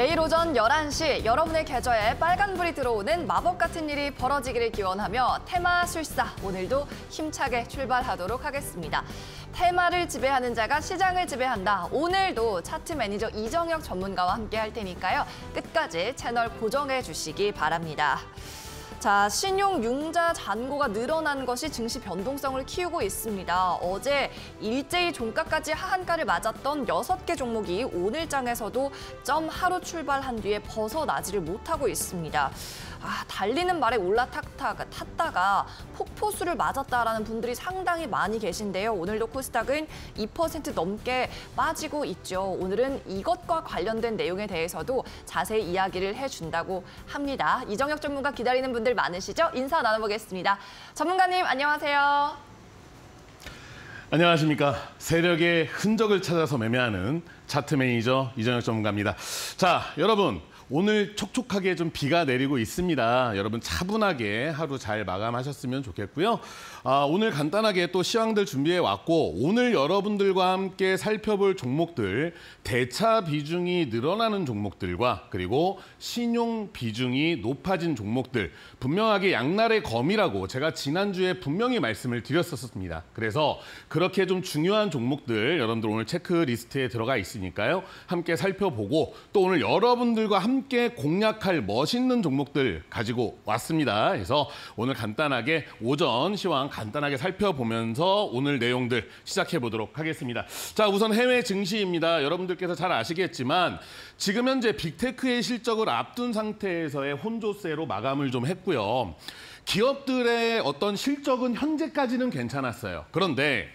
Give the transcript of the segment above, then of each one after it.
매일 오전 11시 여러분의 계좌에 빨간불이 들어오는 마법 같은 일이 벌어지기를 기원하며 테마 술사 오늘도 힘차게 출발하도록 하겠습니다. 테마를 지배하는 자가 시장을 지배한다. 오늘도 차트 매니저 이정혁 전문가와 함께 할 테니까요. 끝까지 채널 고정해 주시기 바랍니다. 자, 신용 융자 잔고가 늘어난 것이 증시 변동성을 키우고 있습니다. 어제 일제히 종가까지 하한가를 맞았던 여섯 개 종목이 오늘 장에서도 점 하루 출발한 뒤에 벗어나지를 못하고 있습니다. 아, 달리는 말에 올라탔다가 탔다가 폭포수를 맞았다라는 분들이 상당히 많이 계신데요. 오늘도 코스닥은 2% 넘게 빠지고 있죠. 오늘은 이것과 관련된 내용에 대해서도 자세히 이야기를 해준다고 합니다. 이정혁 전문가 기다리는 분들 많으시죠? 인사 나눠보겠습니다. 전문가님 안녕하세요. 안녕하십니까. 세력의 흔적을 찾아서 매매하는 차트 매니저 이정혁 전문가입니다. 자, 여러분. 오늘 촉촉하게 좀 비가 내리고 있습니다. 여러분 차분하게 하루 잘 마감하셨으면 좋겠고요. 아, 오늘 간단하게 또 시황들 준비해 왔고 오늘 여러분들과 함께 살펴볼 종목들 대차 비중이 늘어나는 종목들과 그리고 신용 비중이 높아진 종목들 분명하게 양날의 검이라고 제가 지난주에 분명히 말씀을 드렸었습니다. 그래서 그렇게 좀 중요한 종목들 여러분들 오늘 체크리스트에 들어가 있으니까요. 함께 살펴보고 또 오늘 여러분들과 함께 공략할 멋있는 종목들 가지고 왔습니다. 그래서 오늘 간단하게 오전 시황 간단하게 살펴보면서 오늘 내용들 시작해 보도록 하겠습니다. 자, 우선 해외 증시입니다. 여러분들께서 잘 아시겠지만 지금 현재 빅테크의 실적을 앞둔 상태에서의 혼조세로 마감을 좀했고 했고요. 기업들의 어떤 실적은 현재까지는 괜찮았어요. 그런데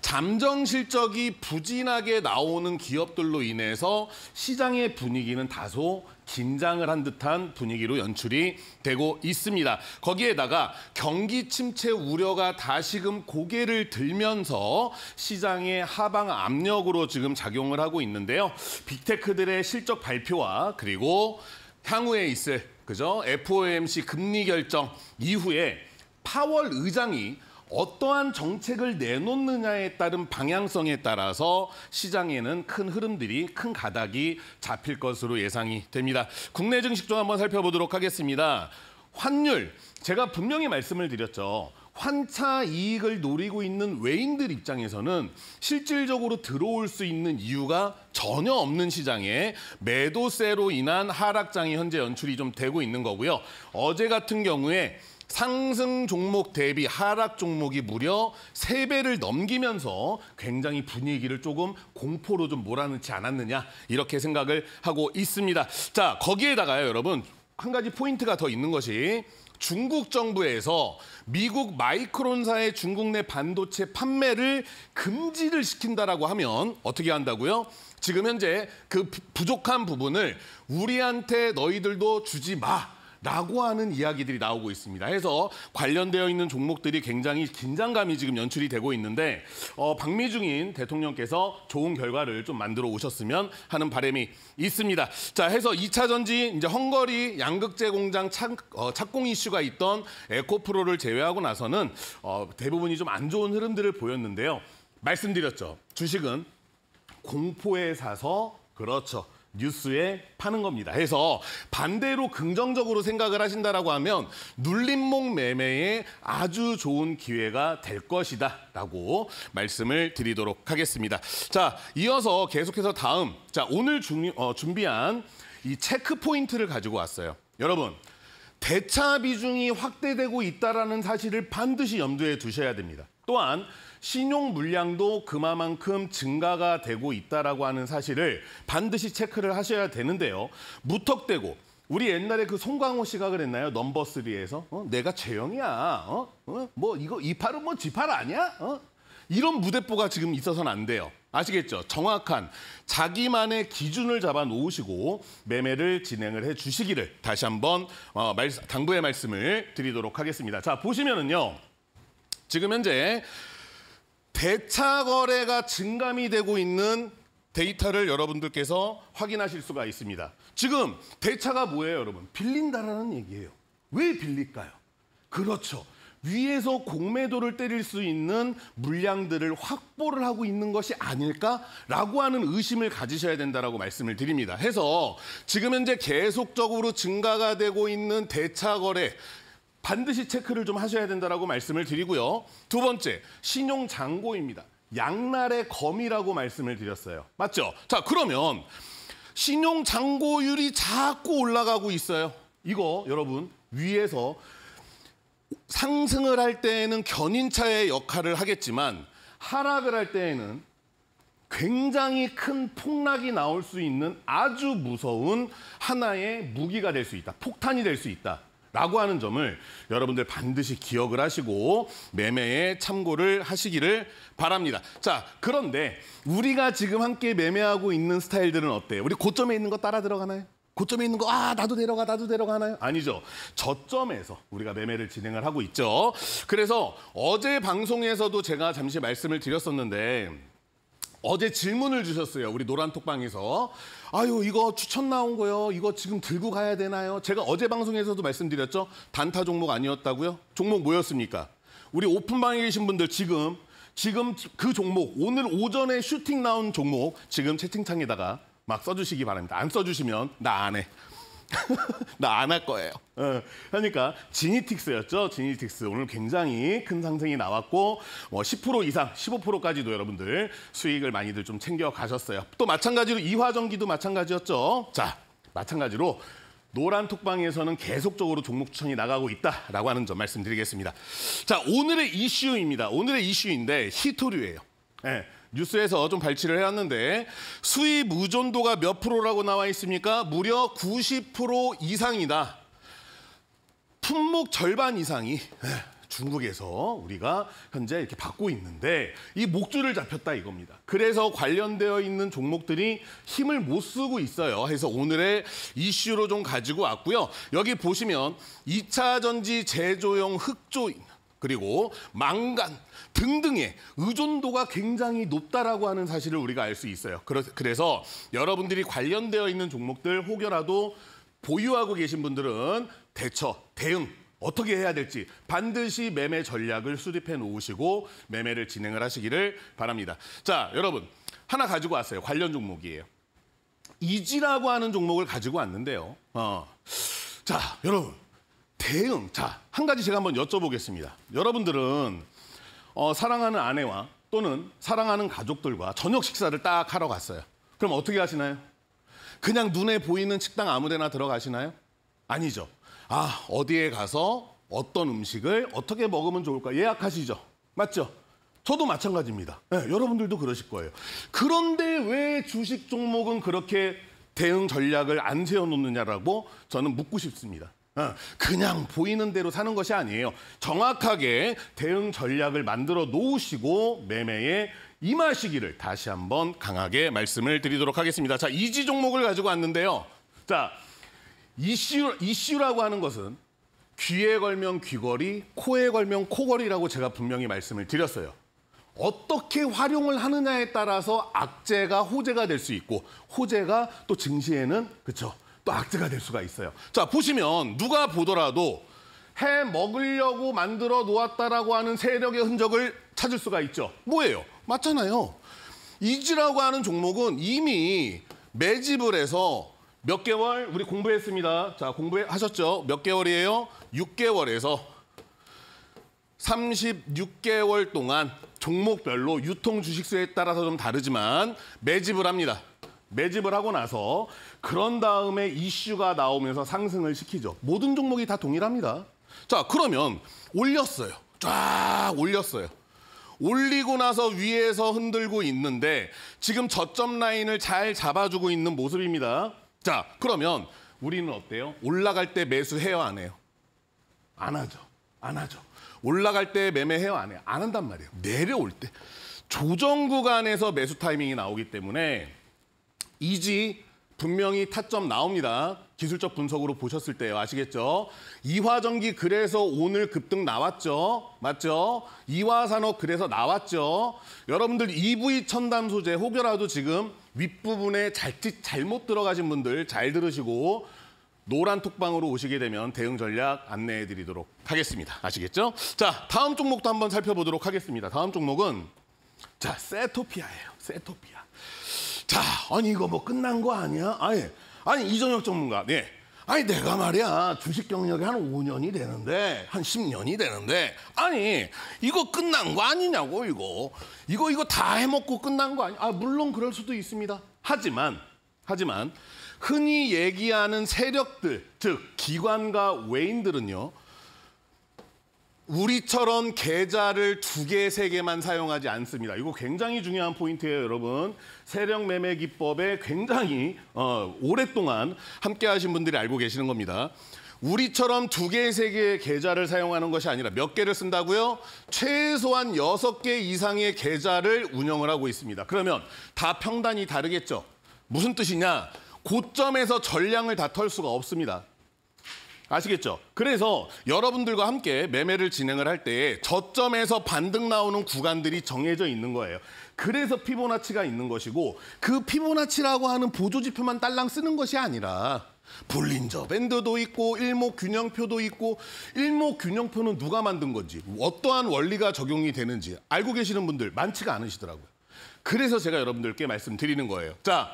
잠정 실적이 부진하게 나오는 기업들로 인해서 시장의 분위기는 다소 긴장을 한 듯한 분위기로 연출이 되고 있습니다. 거기에다가 경기 침체 우려가 다시금 고개를 들면서 시장의 하방 압력으로 지금 작용을 하고 있는데요. 빅테크들의 실적 발표와 그리고 향후에 있을 그죠? FOMC 금리 결정 이후에 파월 의장이 어떠한 정책을 내놓느냐에 따른 방향성에 따라서 시장에는 큰 흐름들이 큰 가닥이 잡힐 것으로 예상이 됩니다. 국내 증식좀 한번 살펴보도록 하겠습니다. 환율 제가 분명히 말씀을 드렸죠. 환차 이익을 노리고 있는 외인들 입장에서는 실질적으로 들어올 수 있는 이유가 전혀 없는 시장에 매도세로 인한 하락장이 현재 연출이 좀 되고 있는 거고요. 어제 같은 경우에 상승 종목 대비 하락 종목이 무려 3배를 넘기면서 굉장히 분위기를 조금 공포로 좀 몰아넣지 않았느냐 이렇게 생각을 하고 있습니다. 자 거기에다가요 여러분 한 가지 포인트가 더 있는 것이 중국 정부에서 미국 마이크론사의 중국 내 반도체 판매를 금지를 시킨다라고 하면 어떻게 한다고요? 지금 현재 그 부족한 부분을 우리한테 너희들도 주지 마. 라고 하는 이야기들이 나오고 있습니다. 해서 관련되어 있는 종목들이 굉장히 긴장감이 지금 연출이 되고 있는데 어, 박미중인 대통령께서 좋은 결과를 좀 만들어 오셨으면 하는 바람이 있습니다. 자, 해서 2차 전지 이제 헝거리 양극재 공장 착, 어, 착공 이슈가 있던 에코프로를 제외하고 나서는 어, 대부분이 좀 안 좋은 흐름들을 보였는데요. 말씀드렸죠. 주식은 공포에 사서 그렇죠. 뉴스에 파는 겁니다. 해서 반대로 긍정적으로 생각을 하신다라고 하면 눌림목 매매에 아주 좋은 기회가 될 것이다라고 말씀을 드리도록 하겠습니다. 자, 이어서 계속해서 다음 자 오늘 중, 어, 준비한 이 체크 포인트를 가지고 왔어요. 여러분 대차 비중이 확대되고 있다라는 사실을 반드시 염두에 두셔야 됩니다. 또한 신용 물량도 그만큼 마 증가가 되고 있다라고 하는 사실을 반드시 체크를 하셔야 되는데요. 무턱대고 우리 옛날에 그송광호 씨가 그랬나요? 넘버 3에서 어? 내가 최영이야 어? 어? 뭐 이거 이팔은 뭐 지팔 아니야? 어? 이런 무대뽀가 지금 있어서는 안 돼요. 아시겠죠? 정확한 자기만의 기준을 잡아 놓으시고 매매를 진행을 해 주시기를 다시 한번 어, 말, 당부의 말씀을 드리도록 하겠습니다. 자, 보시면은요. 지금 현재 대차 거래가 증감이 되고 있는 데이터를 여러분들께서 확인하실 수가 있습니다. 지금 대차가 뭐예요, 여러분? 빌린다라는 얘기예요. 왜 빌릴까요? 그렇죠. 위에서 공매도를 때릴 수 있는 물량들을 확보를 하고 있는 것이 아닐까라고 하는 의심을 가지셔야 된다라고 말씀을 드립니다. 해서 지금 현재 계속적으로 증가가 되고 있는 대차 거래 반드시 체크를 좀 하셔야 된다라고 말씀을 드리고요. 두 번째, 신용 잔고입니다. 양날의 검이라고 말씀을 드렸어요. 맞죠? 자, 그러면 신용 잔고율이 자꾸 올라가고 있어요. 이거 여러분 위에서 상승을 할 때에는 견인차의 역할을 하겠지만 하락을 할 때에는 굉장히 큰 폭락이 나올 수 있는 아주 무서운 하나의 무기가 될 수 있다. 폭탄이 될 수 있다. 라고 하는 점을 여러분들 반드시 기억을 하시고 매매에 참고를 하시기를 바랍니다. 자, 그런데 우리가 지금 함께 매매하고 있는 스타일들은 어때요? 우리 고점에 있는 거 따라 들어가나요? 고점에 있는 거, 아, 나도 내려가, 나도 내려가나요? 아니죠. 저점에서 우리가 매매를 진행을 하고 있죠. 그래서 어제 방송에서도 제가 잠시 말씀을 드렸었는데 어제 질문을 주셨어요. 우리 노란톡방에서. 아유, 이거 추천 나온 거요. 이거 지금 들고 가야 되나요? 제가 어제 방송에서도 말씀드렸죠. 단타 종목 아니었다고요? 종목 뭐였습니까? 우리 오픈방에 계신 분들 지금 지금 그 종목 오늘 오전에 슈팅 나온 종목 지금 채팅창에다가 막 써주시기 바랍니다. 안 써주시면 나 안 해. 나안할 거예요. 어. 그러니까 지니틱스였죠. 지니틱스 오늘 굉장히 큰 상승이 나왔고 뭐 10% 이상, 15%까지도 여러분들 수익을 많이들 좀 챙겨 가셨어요. 또 마찬가지로 이화전기도 마찬가지였죠. 자, 마찬가지로 노란 톡방에서는 계속적으로 종목 추천이 나가고 있다라고 하는 점 말씀드리겠습니다. 자, 오늘의 이슈입니다. 오늘의 이슈인데 히토류예요. 네. 뉴스에서 좀발치를 해왔는데 수입 의존도가 몇 프로라고 나와 있습니까? 무려 90% 이상이다. 품목 절반 이상이 예, 중국에서 우리가 현재 이렇게 받고 있는데 이 목줄을 잡혔다 이겁니다. 그래서 관련되어 있는 종목들이 힘을 못 쓰고 있어요. 해서 오늘의 이슈로 좀 가지고 왔고요. 여기 보시면 2차 전지 제조용 흑조 인 그리고 망간 등등의 의존도가 굉장히 높다라고 하는 사실을 우리가 알 수 있어요. 그래서 여러분들이 관련되어 있는 종목들 혹여라도 보유하고 계신 분들은 대처, 대응 어떻게 해야 될지 반드시 매매 전략을 수립해 놓으시고 매매를 진행을 하시기를 바랍니다. 자, 여러분 하나 가지고 왔어요. 관련 종목이에요. 이지라고 하는 종목을 가지고 왔는데요. 어. 자, 여러분 대응. 자, 한 가지 제가 한번 여쭤보겠습니다. 여러분들은 어, 사랑하는 아내와 또는 사랑하는 가족들과 저녁 식사를 딱 하러 갔어요. 그럼 어떻게 하시나요? 그냥 눈에 보이는 식당 아무데나 들어가시나요? 아니죠. 아, 어디에 가서 어떤 음식을 어떻게 먹으면 좋을까 예약하시죠. 맞죠? 저도 마찬가지입니다. 네, 여러분들도 그러실 거예요. 그런데 왜 주식 종목은 그렇게 대응 전략을 안 세워놓느냐라고 저는 묻고 싶습니다. 어, 그냥 보이는 대로 사는 것이 아니에요. 정확하게 대응 전략을 만들어 놓으시고 매매에 임하시기를 다시 한번 강하게 말씀을 드리도록 하겠습니다. 자, 이지 종목을 가지고 왔는데요. 자, 이슈, 이슈라고 하는 것은 귀에 걸면 귀걸이, 코에 걸면 코걸이라고 제가 분명히 말씀을 드렸어요. 어떻게 활용을 하느냐에 따라서 악재가 호재가 될 수 있고 호재가 또 증시에는 그렇죠. 박스가 될 수가 있어요. 자, 보시면 누가 보더라도 해 먹으려고 만들어 놓았다라고 하는 세력의 흔적을 찾을 수가 있죠. 뭐예요? 맞잖아요. 이지라고 하는 종목은 이미 매집을 해서 몇 개월 우리 공부했습니다. 자, 공부하셨죠? 몇 개월이에요? 6개월에서 36개월 동안 종목별로 유통 주식수에 따라서 좀 다르지만 매집을 합니다. 매집을 하고 나서 그런 다음에 이슈가 나오면서 상승을 시키죠. 모든 종목이 다 동일합니다. 자, 그러면 올렸어요. 쫙 올렸어요. 올리고 나서 위에서 흔들고 있는데 지금 저점 라인을 잘 잡아주고 있는 모습입니다. 자, 그러면 우리는 어때요? 올라갈 때 매수해요, 안 해요? 안 하죠. 안 하죠. 올라갈 때 매매해요, 안 해요? 안 한단 말이에요. 내려올 때. 조정 구간에서 매수 타이밍이 나오기 때문에 이지 분명히 타점 나옵니다. 기술적 분석으로 보셨을 때요. 아시겠죠? 이화전기 그래서 오늘 급등 나왔죠. 맞죠? 이화산업 그래서 나왔죠. 여러분들 EV 첨단 소재 혹여라도 지금 윗부분에 잘못 잘못 들어가신 분들 잘 들으시고 노란 톡방으로 오시게 되면 대응 전략 안내해 드리도록 하겠습니다. 아시겠죠? 자, 다음 종목도 한번 살펴보도록 하겠습니다. 다음 종목은 자, 세토피아예요. 세토피아. 자, 아니 이거 뭐 끝난 거 아니야? 아니, 아니 이정혁 전문가, 네. 아니 내가 말이야 주식 경력이 한 5년이 되는데 한 10년이 되는데 아니 이거 끝난 거 아니냐고 이거 이거 이거 다 해먹고 끝난 거 아니? 아 물론 그럴 수도 있습니다. 하지만 하지만 흔히 얘기하는 세력들 즉 기관과 외인들은요. 우리처럼 계좌를 두 개, 세 개만 사용하지 않습니다. 이거 굉장히 중요한 포인트예요, 여러분. 세력 매매 기법에 굉장히 어, 오랫동안 함께 하신 분들이 알고 계시는 겁니다. 우리처럼 두 개, 세 개의 계좌를 사용하는 것이 아니라 몇 개를 쓴다고요? 최소한 여섯 개 이상의 계좌를 운영을 하고 있습니다. 그러면 다 평단이 다르겠죠? 무슨 뜻이냐? 고점에서 전량을 다 털 수가 없습니다. 아시겠죠? 그래서 여러분들과 함께 매매를 진행을 할 때 저점에서 반등 나오는 구간들이 정해져 있는 거예요. 그래서 피보나치가 있는 것이고 그 피보나치라고 하는 보조지표만 딸랑 쓰는 것이 아니라 볼린저 밴드도 있고 일목균형표도 있고 일목균형표는 누가 만든 건지 어떠한 원리가 적용이 되는지 알고 계시는 분들 많지가 않으시더라고요. 그래서 제가 여러분들께 말씀드리는 거예요. 자,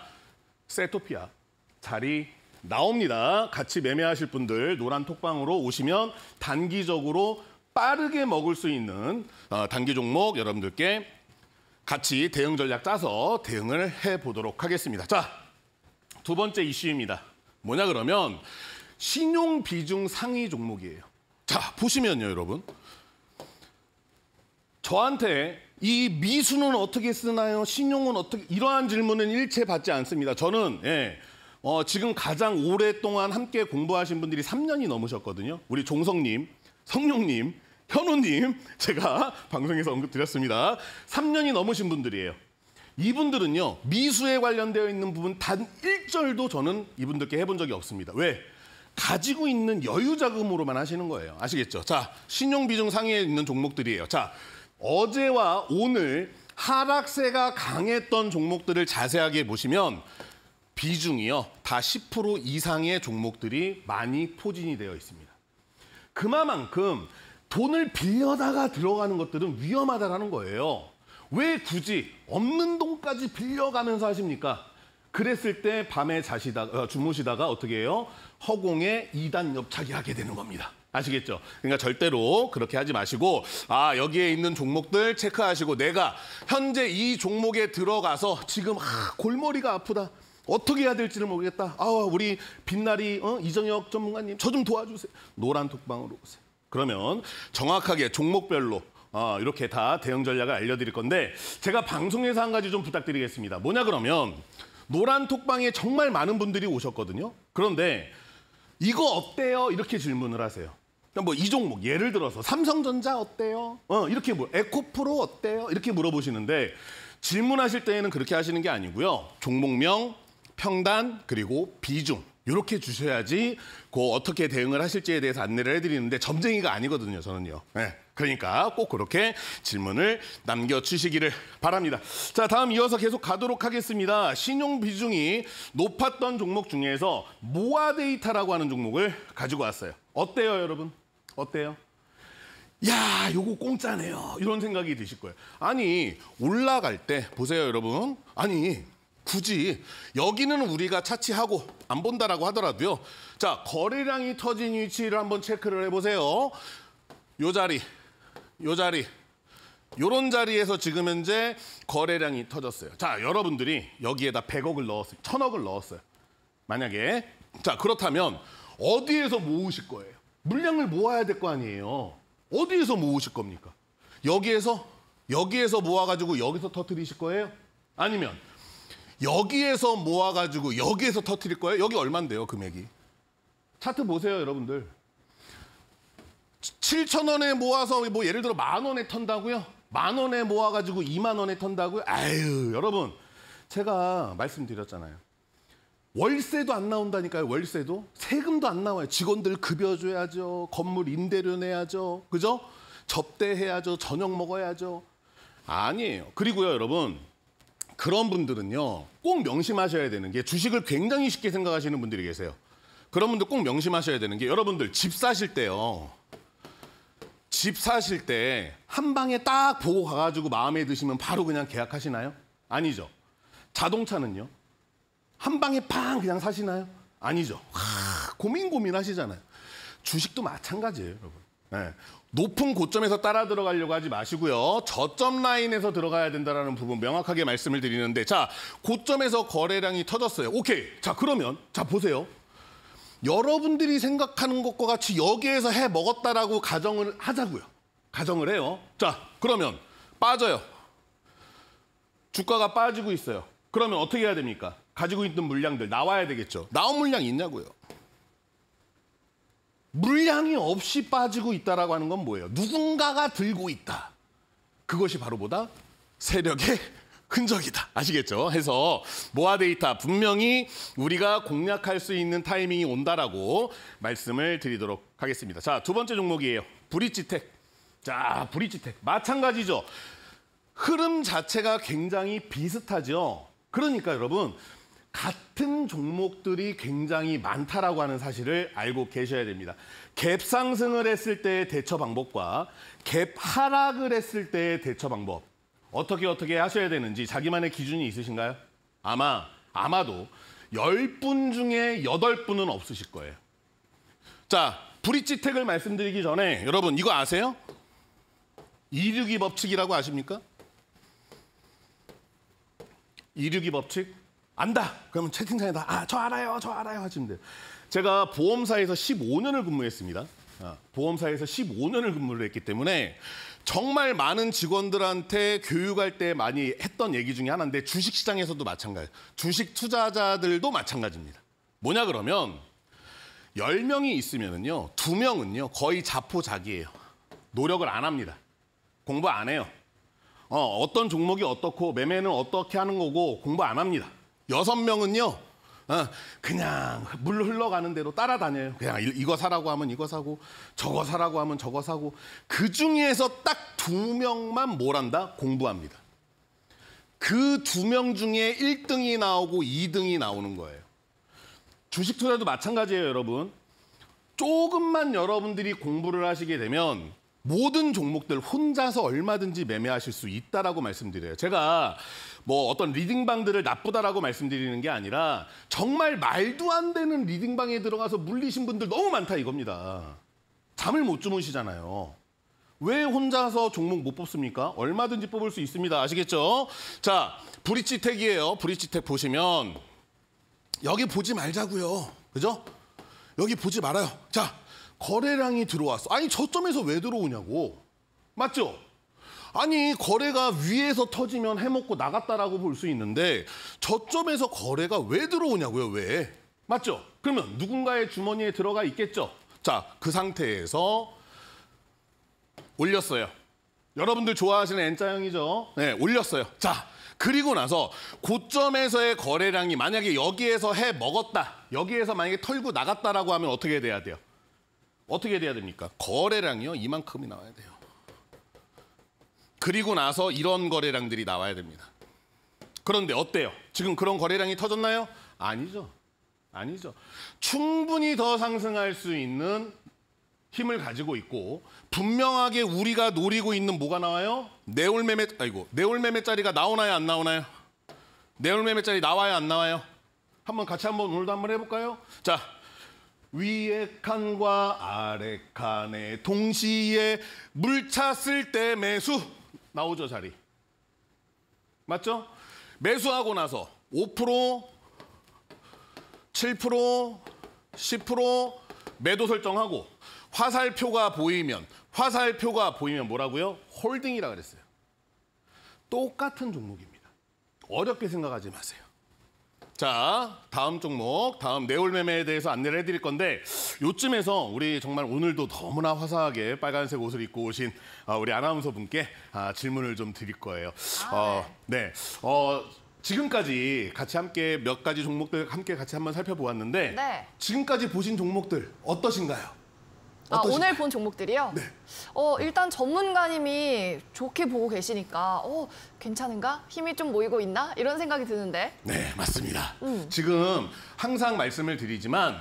세토피아 자리 나옵니다. 같이 매매하실 분들 노란 톡방으로 오시면 단기적으로 빠르게 먹을 수 있는 어, 단기 종목 여러분들께 같이 대응 전략 짜서 대응을 해보도록 하겠습니다. 자, 두 번째 이슈입니다. 뭐냐 그러면 신용 비중 상위 종목이에요. 자, 보시면요, 여러분. 저한테 이 미수는 어떻게 쓰나요? 신용은 어떻게 이러한 질문은 일체 받지 않습니다. 저는 예, 어, 지금 가장 오랫동안 함께 공부하신 분들이 3년이 넘으셨거든요. 우리 종성님, 성룡님, 현우님 제가 방송에서 언급드렸습니다. 3년이 넘으신 분들이에요. 이분들은요. 미수에 관련되어 있는 부분 단 1절도 저는 이분들께 해본 적이 없습니다. 왜? 가지고 있는 여유 자금으로만 하시는 거예요. 아시겠죠? 자, 신용 비중 상위에 있는 종목들이에요. 자, 어제와 오늘 하락세가 강했던 종목들을 자세하게 보시면 비중이요. 다 10% 이상의 종목들이 많이 포진이 되어 있습니다. 그만큼 마 돈을 빌려다가 들어가는 것들은 위험하다라는 거예요. 왜 굳이 없는 돈까지 빌려가면서 하십니까? 그랬을 때 밤에 자시다가 어, 주무시다가 어떻게 해요? 허공에 이단 옆차기 하게 되는 겁니다. 아시겠죠? 그러니까 절대로 그렇게 하지 마시고 아 여기에 있는 종목들 체크하시고 내가 현재 이 종목에 들어가서 지금 아, 골머리가 아프다. 어떻게 해야 될지를 모르겠다. 아, 우리 빛나리 어? 이정혁 전문가님 저 좀 도와주세요. 노란 톡방으로 오세요. 그러면 정확하게 종목별로 어, 이렇게 다 대응 전략을 알려드릴 건데 제가 방송에서 한 가지 좀 부탁드리겠습니다. 뭐냐 그러면 노란 톡방에 정말 많은 분들이 오셨거든요. 그런데 이거 어때요? 이렇게 질문을 하세요. 뭐이 종목 예를 들어서 삼성전자 어때요? 어, 이렇게 물 뭐 에코프로 어때요? 이렇게 물어보시는데 질문하실 때에는 그렇게 하시는 게 아니고요. 종목명, 평단 그리고 비중 이렇게 주셔야지 그 어떻게 대응을 하실지에 대해서 안내를 해드리는데 점쟁이가 아니거든요 저는요. 네. 그러니까 꼭 그렇게 질문을 남겨주시기를 바랍니다. 자, 다음 이어서 계속 가도록 하겠습니다. 신용 비중이 높았던 종목 중에서 모아 데이터라고 하는 종목을 가지고 왔어요. 어때요, 여러분? 어때요? 야, 요거 공짜네요. 이런 생각이 드실 거예요. 아니, 올라갈 때 보세요, 여러분. 아니, 굳이 여기는 우리가 차치하고 안 본다라고 하더라도요. 자, 거래량이 터진 위치를 한번 체크를 해보세요. 요 자리, 요 자리, 요런 자리에서 지금 현재 거래량이 터졌어요. 자, 여러분들이 여기에다 100억을 넣었어요. 1000억을 넣었어요. 만약에. 자, 그렇다면 어디에서 모으실 거예요? 물량을 모아야 될 거 아니에요. 어디에서 모으실 겁니까? 여기에서? 여기에서 모아가지고 여기서 터트리실 거예요? 아니면 여기에서 모아가지고 여기에서 터트릴 거예요? 여기 얼만데요, 금액이? 차트 보세요, 여러분들. 7천 원에 모아서 뭐 예를 들어 만 원에 턴다고요? 만 원에 모아가지고 2만 원에 턴다고요? 아유, 여러분. 제가 말씀드렸잖아요. 월세도 안 나온다니까요, 월세도. 세금도 안 나와요. 직원들 급여 줘야죠. 건물 임대료 내야죠. 그죠? 접대해야죠. 저녁 먹어야죠. 아니에요. 그리고요, 여러분. 그런 분들은요 꼭 명심하셔야 되는 게 주식을 굉장히 쉽게 생각하시는 분들이 계세요. 그런 분들 꼭 명심하셔야 되는 게 여러분들 집 사실 때요. 집 사실 때 한 방에 딱 보고 가가지고 마음에 드시면 바로 그냥 계약하시나요? 아니죠. 자동차는요? 한 방에 팡 그냥 사시나요? 아니죠. 하, 고민 고민 하시잖아요. 주식도 마찬가지예요, 여러분. 네. 높은 고점에서 따라 들어가려고 하지 마시고요. 저점 라인에서 들어가야 된다라는 부분 명확하게 말씀을 드리는데 자, 고점에서 거래량이 터졌어요. 오케이. 자, 그러면 자, 보세요. 여러분들이 생각하는 것과 같이 여기에서 해 먹었다라고 가정을 하자고요. 가정을 해요. 자, 그러면 빠져요. 주가가 빠지고 있어요. 그러면 어떻게 해야 됩니까? 가지고 있던 물량들 나와야 되겠죠. 나온 물량 있냐고요. 물량이 없이 빠지고 있다라고 하는 건 뭐예요? 누군가가 들고 있다. 그것이 바로 보다 세력의 흔적이다. 아시겠죠? 해서 모아 데이터 분명히 우리가 공략할 수 있는 타이밍이 온다라고 말씀을 드리도록 하겠습니다. 자, 두 번째 종목이에요. 브릿지텍. 자, 브릿지텍. 마찬가지죠. 흐름 자체가 굉장히 비슷하죠. 그러니까 여러분 같은 종목들이 굉장히 많다라고 하는 사실을 알고 계셔야 됩니다. 갭 상승을 했을 때의 대처 방법과 갭 하락을 했을 때의 대처 방법 어떻게 어떻게 하셔야 되는지 자기만의 기준이 있으신가요? 아마 아마도 10분 중에 8분은 없으실 거예요. 자, 브릿지 택을 말씀드리기 전에 여러분 이거 아세요? 이륙이 법칙이라고 아십니까? 이륙이 법칙? 안다. 그러면 채팅창에다 아, 저 알아요. 저 알아요 하시면 돼요. 제가 보험사에서 15년을 근무했습니다. 아, 보험사에서 15년을 근무를 했기 때문에 정말 많은 직원들한테 교육할 때 많이 했던 얘기 중에 하나인데 주식시장에서도 마찬가지. 주식 투자자들도 마찬가지입니다. 뭐냐 그러면 10명이 있으면요. 2명은요. 거의 자포자기예요. 노력을 안 합니다. 공부 안 해요. 어, 어떤 종목이 어떻고 매매는 어떻게 하는 거고 공부 안 합니다. 여섯 명은요. 어, 그냥 물 흘러가는 대로 따라다녀요. 그냥 이, 거 사라고 하면 이거 사고 저거 사라고 하면 저거 사고 그 중에서 딱 두 명만 뭘 한다? 공부합니다. 그 두 명 중에 1등이 나오고 2등이 나오는 거예요. 주식 투자도 마찬가지예요, 여러분. 조금만 여러분들이 공부를 하시게 되면 모든 종목들 혼자서 얼마든지 매매하실 수 있다라고 말씀드려요. 제가 뭐 어떤 리딩방들을 나쁘다라고 말씀드리는 게 아니라 정말 말도 안 되는 리딩방에 들어가서 물리신 분들 너무 많다 이겁니다. 잠을 못 주무시잖아요. 왜 혼자서 종목 못 뽑습니까? 얼마든지 뽑을 수 있습니다. 아시겠죠? 자, 브릿지텍이에요. 브릿지텍 보시면 여기 보지 말자고요. 그죠? 여기 보지 말아요. 자, 거래량이 들어왔어. 아니, 저점에서 왜 들어오냐고. 맞죠? 아니 거래가 위에서 터지면 해먹고 나갔다라고 볼 수 있는데 저점에서 거래가 왜 들어오냐고요 왜 맞죠 그러면 누군가의 주머니에 들어가 있겠죠 자그 상태에서 올렸어요 여러분들 좋아하시는 N자형이죠 네 올렸어요 자 그리고 나서 고점에서의 거래량이 만약에 여기에서 해 먹었다 여기에서 만약에 털고 나갔다라고 하면 어떻게 돼야 돼요 어떻게 돼야 됩니까 거래량이요 이만큼이 나와야 돼요 그리고 나서 이런 거래량들이 나와야 됩니다. 그런데 어때요? 지금 그런 거래량이 터졌나요? 아니죠. 아니죠. 충분히 더 상승할 수 있는 힘을 가지고 있고 분명하게 우리가 노리고 있는 뭐가 나와요? 네올 매매 아이고 네올 매매 짜리가 나오나요 안 나오나요? 네올 매매 짜리 나와요 안 나와요? 한번 같이 한번 오늘도 한번 해볼까요? 자위에 칸과 아래 칸에 동시에 물찼을 때 매수 나오죠, 자리. 맞죠? 매수하고 나서 5%, 7%, 10% 매도 설정하고 화살표가 보이면 화살표가 보이면 뭐라고요? 홀딩이라 고 그랬어요. 똑같은 종목입니다. 어렵게 생각하지 마세요. 자, 다음 종목, 다음 네올매매에 대해서 안내를 해드릴 건데 요쯤에서 우리 정말 오늘도 너무나 화사하게 빨간색 옷을 입고 오신 어, 우리 아나운서 분께 아, 질문을 좀 드릴 거예요. 아, 네. 어, 네. 어, 지금까지 같이 함께 몇 가지 종목들 함께 같이 한번 살펴보았는데 네. 지금까지 보신 종목들 어떠신가요? 아, 오늘 본 종목들이요? 네. 어, 일단 전문가님이 좋게 보고 계시니까 어, 괜찮은가? 힘이 좀 모이고 있나? 이런 생각이 드는데. 네, 맞습니다. 음. 지금 항상 말씀을 드리지만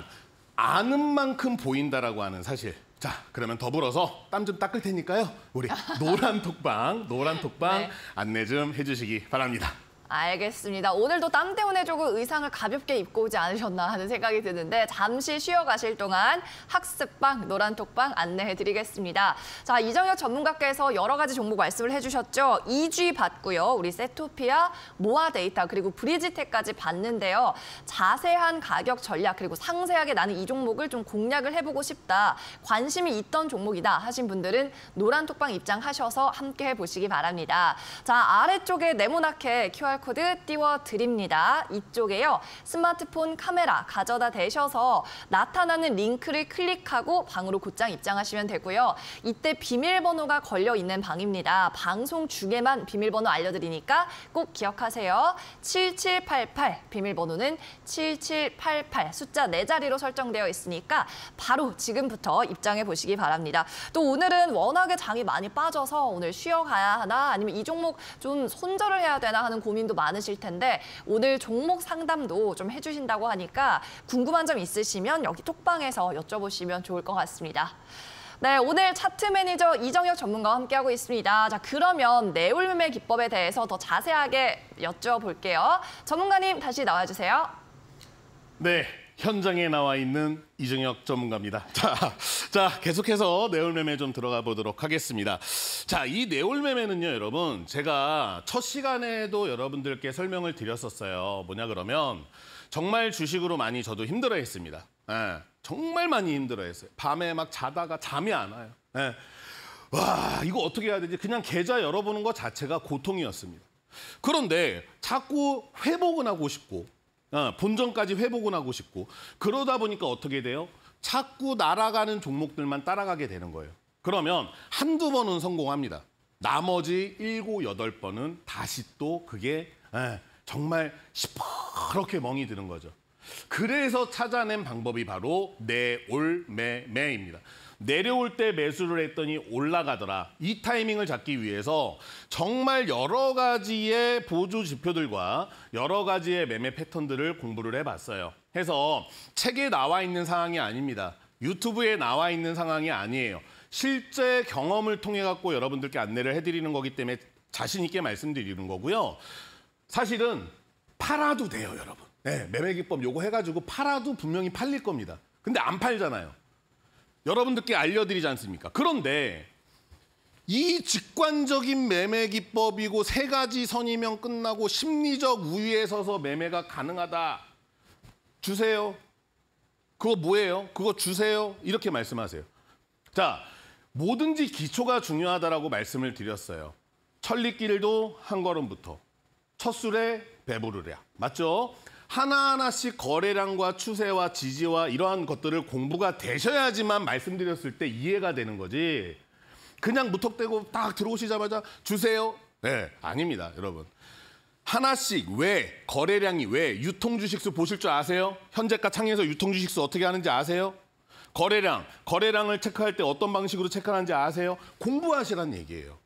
아는 만큼 보인다라고 하는 사실. 자, 그러면 더불어서 땀 좀 닦을 테니까요. 우리 노란 톡방, 노란 톡방 네. 안내 좀 해주시기 바랍니다. 알겠습니다. 오늘도 땀 때문에 조금 의상을 가볍게 입고 오지 않으셨나 하는 생각이 드는데 잠시 쉬어가실 동안 학습방, 노란톡방 안내해드리겠습니다. 자 이정혁 전문가께서 여러 가지 종목 말씀을 해주셨죠. 이쥐 받고요. 우리 세토피아, 모아 데이터 그리고 브리지텍까지 봤는데요. 자세한 가격 전략 그리고 상세하게 나는 이 종목을 좀 공략을 해보고 싶다. 관심이 있던 종목이다 하신 분들은 노란톡방 입장하셔서 함께 해보시기 바랍니다. 자 아래쪽에 네모나게 QR QR코드 띄워드립니다. 이쪽에요. 스마트폰 카메라 가져다 대셔서 나타나는 링크를 클릭하고 방으로 곧장 입장하시면 되고요. 이때 비밀번호가 걸려 있는 방입니다. 방송 중에만 비밀번호 알려드리니까 꼭 기억하세요. 7788, 비밀번호는 7788, 숫자 네자리로 설정되어 있으니까 바로 지금부터 입장해 보시기 바랍니다. 또 오늘은 워낙에 장이 많이 빠져서 오늘 쉬어가야 하나 아니면 이 종목 좀 손절을 해야 되나 하는 고민도 분도 많으실 텐데 오늘 종목 상담도 좀 해주신다고 하니까 궁금한 점 있으시면 여기 톡방에서 여쭤보시면 좋을 것 같습니다. 네, 오늘 차트 매니저 이정혁 전문가와 함께하고 있습니다. 자, 그러면 내울매매 기법에 대해서 더 자세하게 여쭤볼게요. 전문가님 다시 나와주세요. 네, 현장에 나와 있는 이정혁 전문가입니다. 자, 자 계속해서 내올매매 좀 들어가 보도록 하겠습니다. 자, 이 내올매매는요, 여러분. 제가 첫 시간에도 여러분들께 설명을 드렸었어요. 뭐냐 그러면 정말 주식으로 많이 저도 힘들어했습니다. 예, 정말 많이 힘들어했어요. 밤에 막 자다가 잠이 안 와요. 예. 와, 이거 어떻게 해야 되지? 그냥 계좌 열어보는 것 자체가 고통이었습니다. 그런데 자꾸 회복은 하고 싶고 어, 본전까지 회복은 하고 싶고 그러다 보니까 어떻게 돼요? 자꾸 날아가는 종목들만 따라가게 되는 거예요. 그러면 한두 번은 성공합니다. 나머지 일곱 여덟 번은 다시 또 그게 예, 정말 시퍼렇게 멍이 드는 거죠. 그래서 찾아낸 방법이 바로 내올매매입니다. 내려올 때 매수를 했더니 올라가더라. 이 타이밍을 잡기 위해서 정말 여러 가지의 보조 지표들과 여러 가지의 매매 패턴들을 공부를 해봤어요. 해서 책에 나와 있는 상황이 아닙니다. 유튜브에 나와 있는 상황이 아니에요. 실제 경험을 통해 갖고 여러분들께 안내를 해드리는 거기 때문에 자신 있게 말씀드리는 거고요. 사실은 팔아도 돼요, 여러분. 네, 매매 기법 요거 해가지고 팔아도 분명히 팔릴 겁니다. 근데 안 팔잖아요. 여러분들께 알려드리지 않습니까? 그런데 이 직관적인 매매 기법이고 세 가지 선이면 끝나고 심리적 우위에 서서 매매가 가능하다. 주세요. 그거 뭐예요? 그거 주세요. 이렇게 말씀하세요. 자, 뭐든지 기초가 중요하다라고 말씀을 드렸어요. 천리길도 한 걸음부터. 첫 술에 배부르랴. 맞죠? 하나하나씩 거래량과 추세와 지지와 이러한 것들을 공부가 되셔야지만 말씀드렸을 때 이해가 되는 거지. 그냥 무턱대고 딱 들어오시자마자 주세요. 네, 아닙니다, 여러분. 하나씩 왜 거래량이 왜 유통 주식수 보실 줄 아세요? 현재가 창에서 유통 주식수 어떻게 하는지 아세요? 거래량, 거래량을 체크할 때 어떤 방식으로 체크하는지 아세요? 공부하시라는 얘기예요.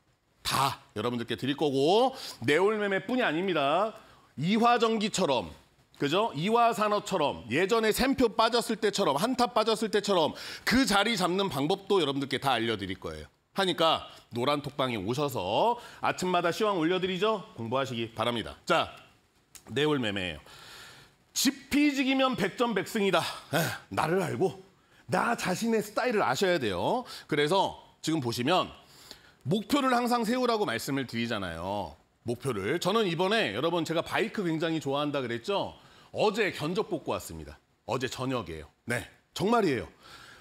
다 여러분들께 드릴 거고 네올 매매뿐이 아닙니다. 이화전기처럼 그죠? 이화 산업처럼 예전에 샘표 빠졌을 때처럼 한타 빠졌을 때처럼 그 자리 잡는 방법도 여러분들께 다 알려드릴 거예요. 하니까 노란 톡방에 오셔서 아침마다 시황 올려드리죠? 공부하시기 바랍니다. 자, 내월 매매예요. 지피지기면 백전백승이다. 에 나를 알고 나 자신의 스타일을 아셔야 돼요. 그래서 지금 보시면 목표를 항상 세우라고 말씀을 드리잖아요. 목표를. 저는 이번에 여러분 제가 바이크 굉장히 좋아한다 그랬죠? 어제 견적 뽑고 왔습니다. 어제 저녁이에요. 네, 정말이에요.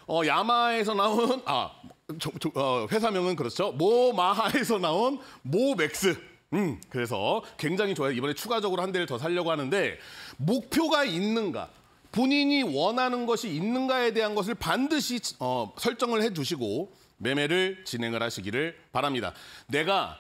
어, 야마에서 나온 아 저, 저, 어, 회사명은 그렇죠. 모마하에서 나온 모맥스. 음, 그래서 굉장히 좋아요. 이번에 추가적으로 한 대를 더 살려고 하는데 목표가 있는가? 본인이 원하는 것이 있는가에 대한 것을 반드시 어, 설정을 해주시고 매매를 진행을 하시기를 바랍니다. 내가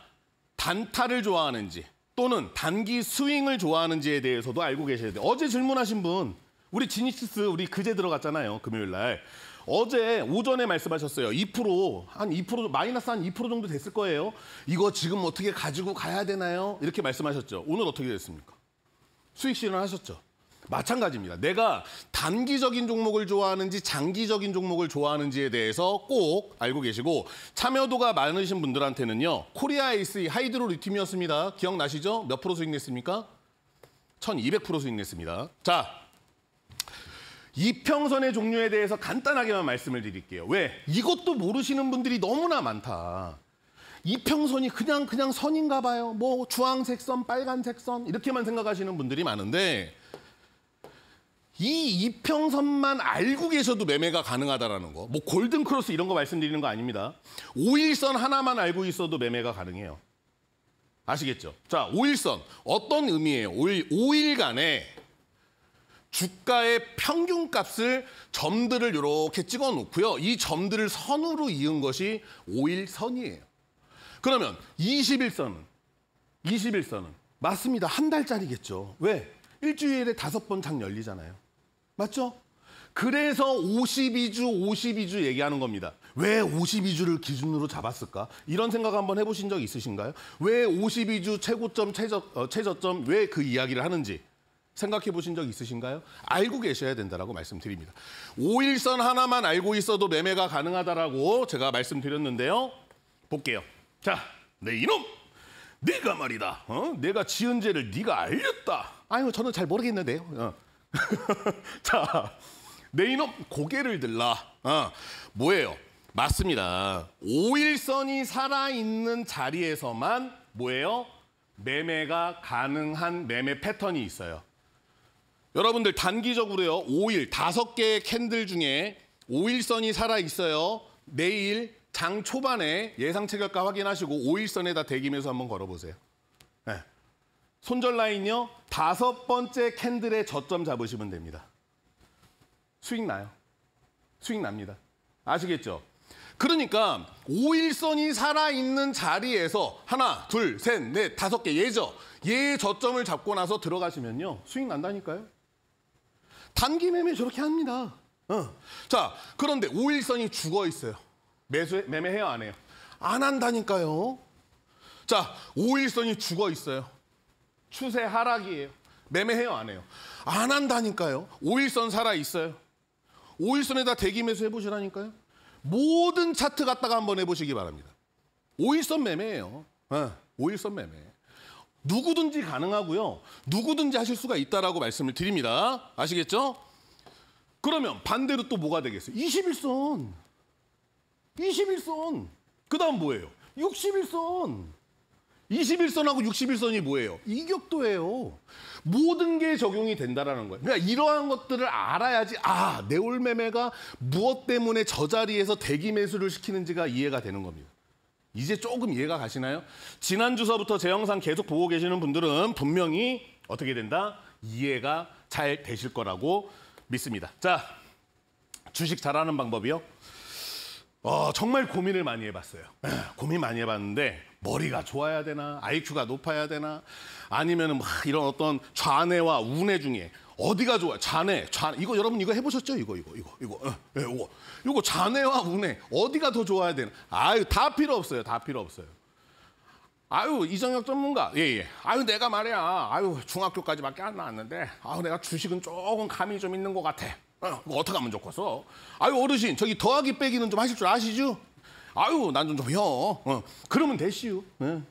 단타를 좋아하는지 또는 단기 스윙을 좋아하는지에 대해서도 알고 계셔야 돼요. 어제 질문하신 분, 우리 지니시스 우리 그제 들어갔잖아요. 금요일 날. 어제 오전에 말씀하셨어요. 2%, 한 2%, 마이너스 한 2% 정도 됐을 거예요. 이거 지금 어떻게 가지고 가야 되나요? 이렇게 말씀하셨죠. 오늘 어떻게 됐습니까? 수익 실현 하셨죠. 마찬가지입니다. 내가 단기적인 종목을 좋아하는지 장기적인 종목을 좋아하는지에 대해서 꼭 알고 계시고 참여도가 많으신 분들한테는요. 코리아 에이스 하이드로 리튬이었습니다. 기억나시죠? 몇 프로 수익 냈습니까? 1200% 수익 냈습니다. 자, 이평선의 종류에 대해서 간단하게만 말씀을 드릴게요. 왜? 이것도 모르시는 분들이 너무나 많다. 이평선이 그냥 그냥 선인가 봐요. 뭐 주황색 선, 빨간색 선 이렇게만 생각하시는 분들이 많은데 이 이평선만 알고 계셔도 매매가 가능하다라는 거. 뭐 골든 크로스 이런 거 말씀드리는 거 아닙니다. 오일선 하나만 알고 있어도 매매가 가능해요. 아시겠죠? 자, 오일선 어떤 의미예요? 오일 5일간에 주가의 평균값을 점들을 이렇게 찍어 놓고요. 이 점들을 선으로 이은 것이 5일선이에요 그러면 2 1선은2 1선은 맞습니다. 한 달짜리겠죠. 왜? 일주일에 다섯 번 장 열리잖아요. 맞죠? 그래서 52주, 52주 얘기하는 겁니다. 왜 52주를 기준으로 잡았을까? 이런 생각 한번 해보신 적 있으신가요? 왜 52주 최고점, 최저, 어, 최저점, 왜 그 이야기를 하는지 생각해 보신 적 있으신가요? 알고 계셔야 된다라고 말씀드립니다. 5일선 하나만 알고 있어도 매매가 가능하다라고 제가 말씀드렸는데요. 볼게요. 자, 네 이놈! 네가 말이다. 어? 내가 지은 죄를 네가 알렸다. 아유, 저는 잘 모르겠는데요. 어. 자, 내 이놈 고개를 들라. 어, 뭐예요? 맞습니다. 오일선이 살아있는 자리에서만 뭐예요? 매매가 가능한 매매 패턴이 있어요. 여러분들 단기적으로요. 5일, 5개의 캔들 중에 5일선이 살아있어요. 내일 장 초반에 예상 체결가 확인하시고 5일선에다 대기면서 한번 걸어보세요. 네. 손절 라인요 다섯 번째 캔들의 저점 잡으시면 됩니다. 수익 나요. 수익 납니다. 아시겠죠? 그러니까 5일선이 살아있는 자리에서 하나, 둘, 셋, 넷, 다섯 개 예죠. 예 저점을 잡고 나서 들어가시면요. 수익 난다니까요. 단기 매매 저렇게 합니다. 어. 자, 그런데 5일선이 죽어 있어요. 매수 매매해요, 안 해요? 안 한다니까요. 자, 5일선이 죽어 있어요. 추세 하락이에요. 매매해요, 안 해요? 안 한다니까요. 5일선 살아 있어요. 5일선에다 대기 매수 해보시라니까요. 모든 차트 갖다가 한번 해보시기 바랍니다. 5일선 매매예요. 네, 오일선 매매. 누구든지 가능하고요. 누구든지 하실 수가 있다라고 말씀을 드립니다. 아시겠죠? 그러면 반대로 또 뭐가 되겠어요? 21선. 21선. 그 다음 뭐예요? 61선. 21선하고 61선이 뭐예요? 이격도예요. 모든 게 적용이 된다라는 거예요. 그러니까 이러한 것들을 알아야지 아, 네올매매가 무엇 때문에 저 자리에서 대기 매수를 시키는지가 이해가 되는 겁니다. 이제 조금 이해가 가시나요? 지난 주서부터 제 영상 계속 보고 계시는 분들은 분명히 어떻게 된다? 이해가 잘 되실 거라고 믿습니다. 자, 주식 잘하는 방법이요. 어, 정말 고민을 많이 해봤어요. 고민 많이 해봤는데 머리가 좋아야 되나? IQ가 높아야 되나? 아니면막 이런 어떤 좌뇌와 우뇌 중에 어디가 좋아요? 좌뇌, 좌뇌. 이거 여러분 이거 해보셨죠? 이거 이거 이거 이거 예, 이거 이거 자네와 우뇌 어디가 더 좋아야 되나? 아유 다 필요 없어요, 다 필요 없어요. 아유 이정혁 전문가, 예예. 예. 아유 내가 말이야, 아유 중학교까지밖에 안 나왔는데, 아유 내가 주식은 조금 감이 좀 있는 것 같아. 어, 떻게 뭐 하면 좋겠어? 아유 어르신 저기 더하기 빼기는 좀 하실 줄 아시죠? 아유 난좀 좀혀 어. 그러면 되시오 네. 예.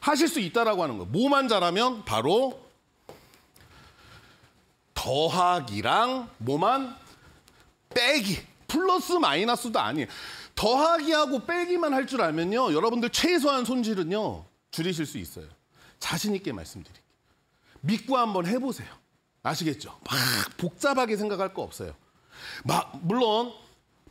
하실 수 있다라고 하는 거 뭐만 잘하면 바로 더하기랑 뭐만 빼기 플러스 마이너스도 아니에요 더하기하고 빼기만 할 줄 알면요 여러분들 최소한 손질은요 줄이실 수 있어요 자신 있게 말씀드릴게요 믿고 한번 해보세요 아시겠죠 막 복잡하게 생각할 거 없어요 막 물론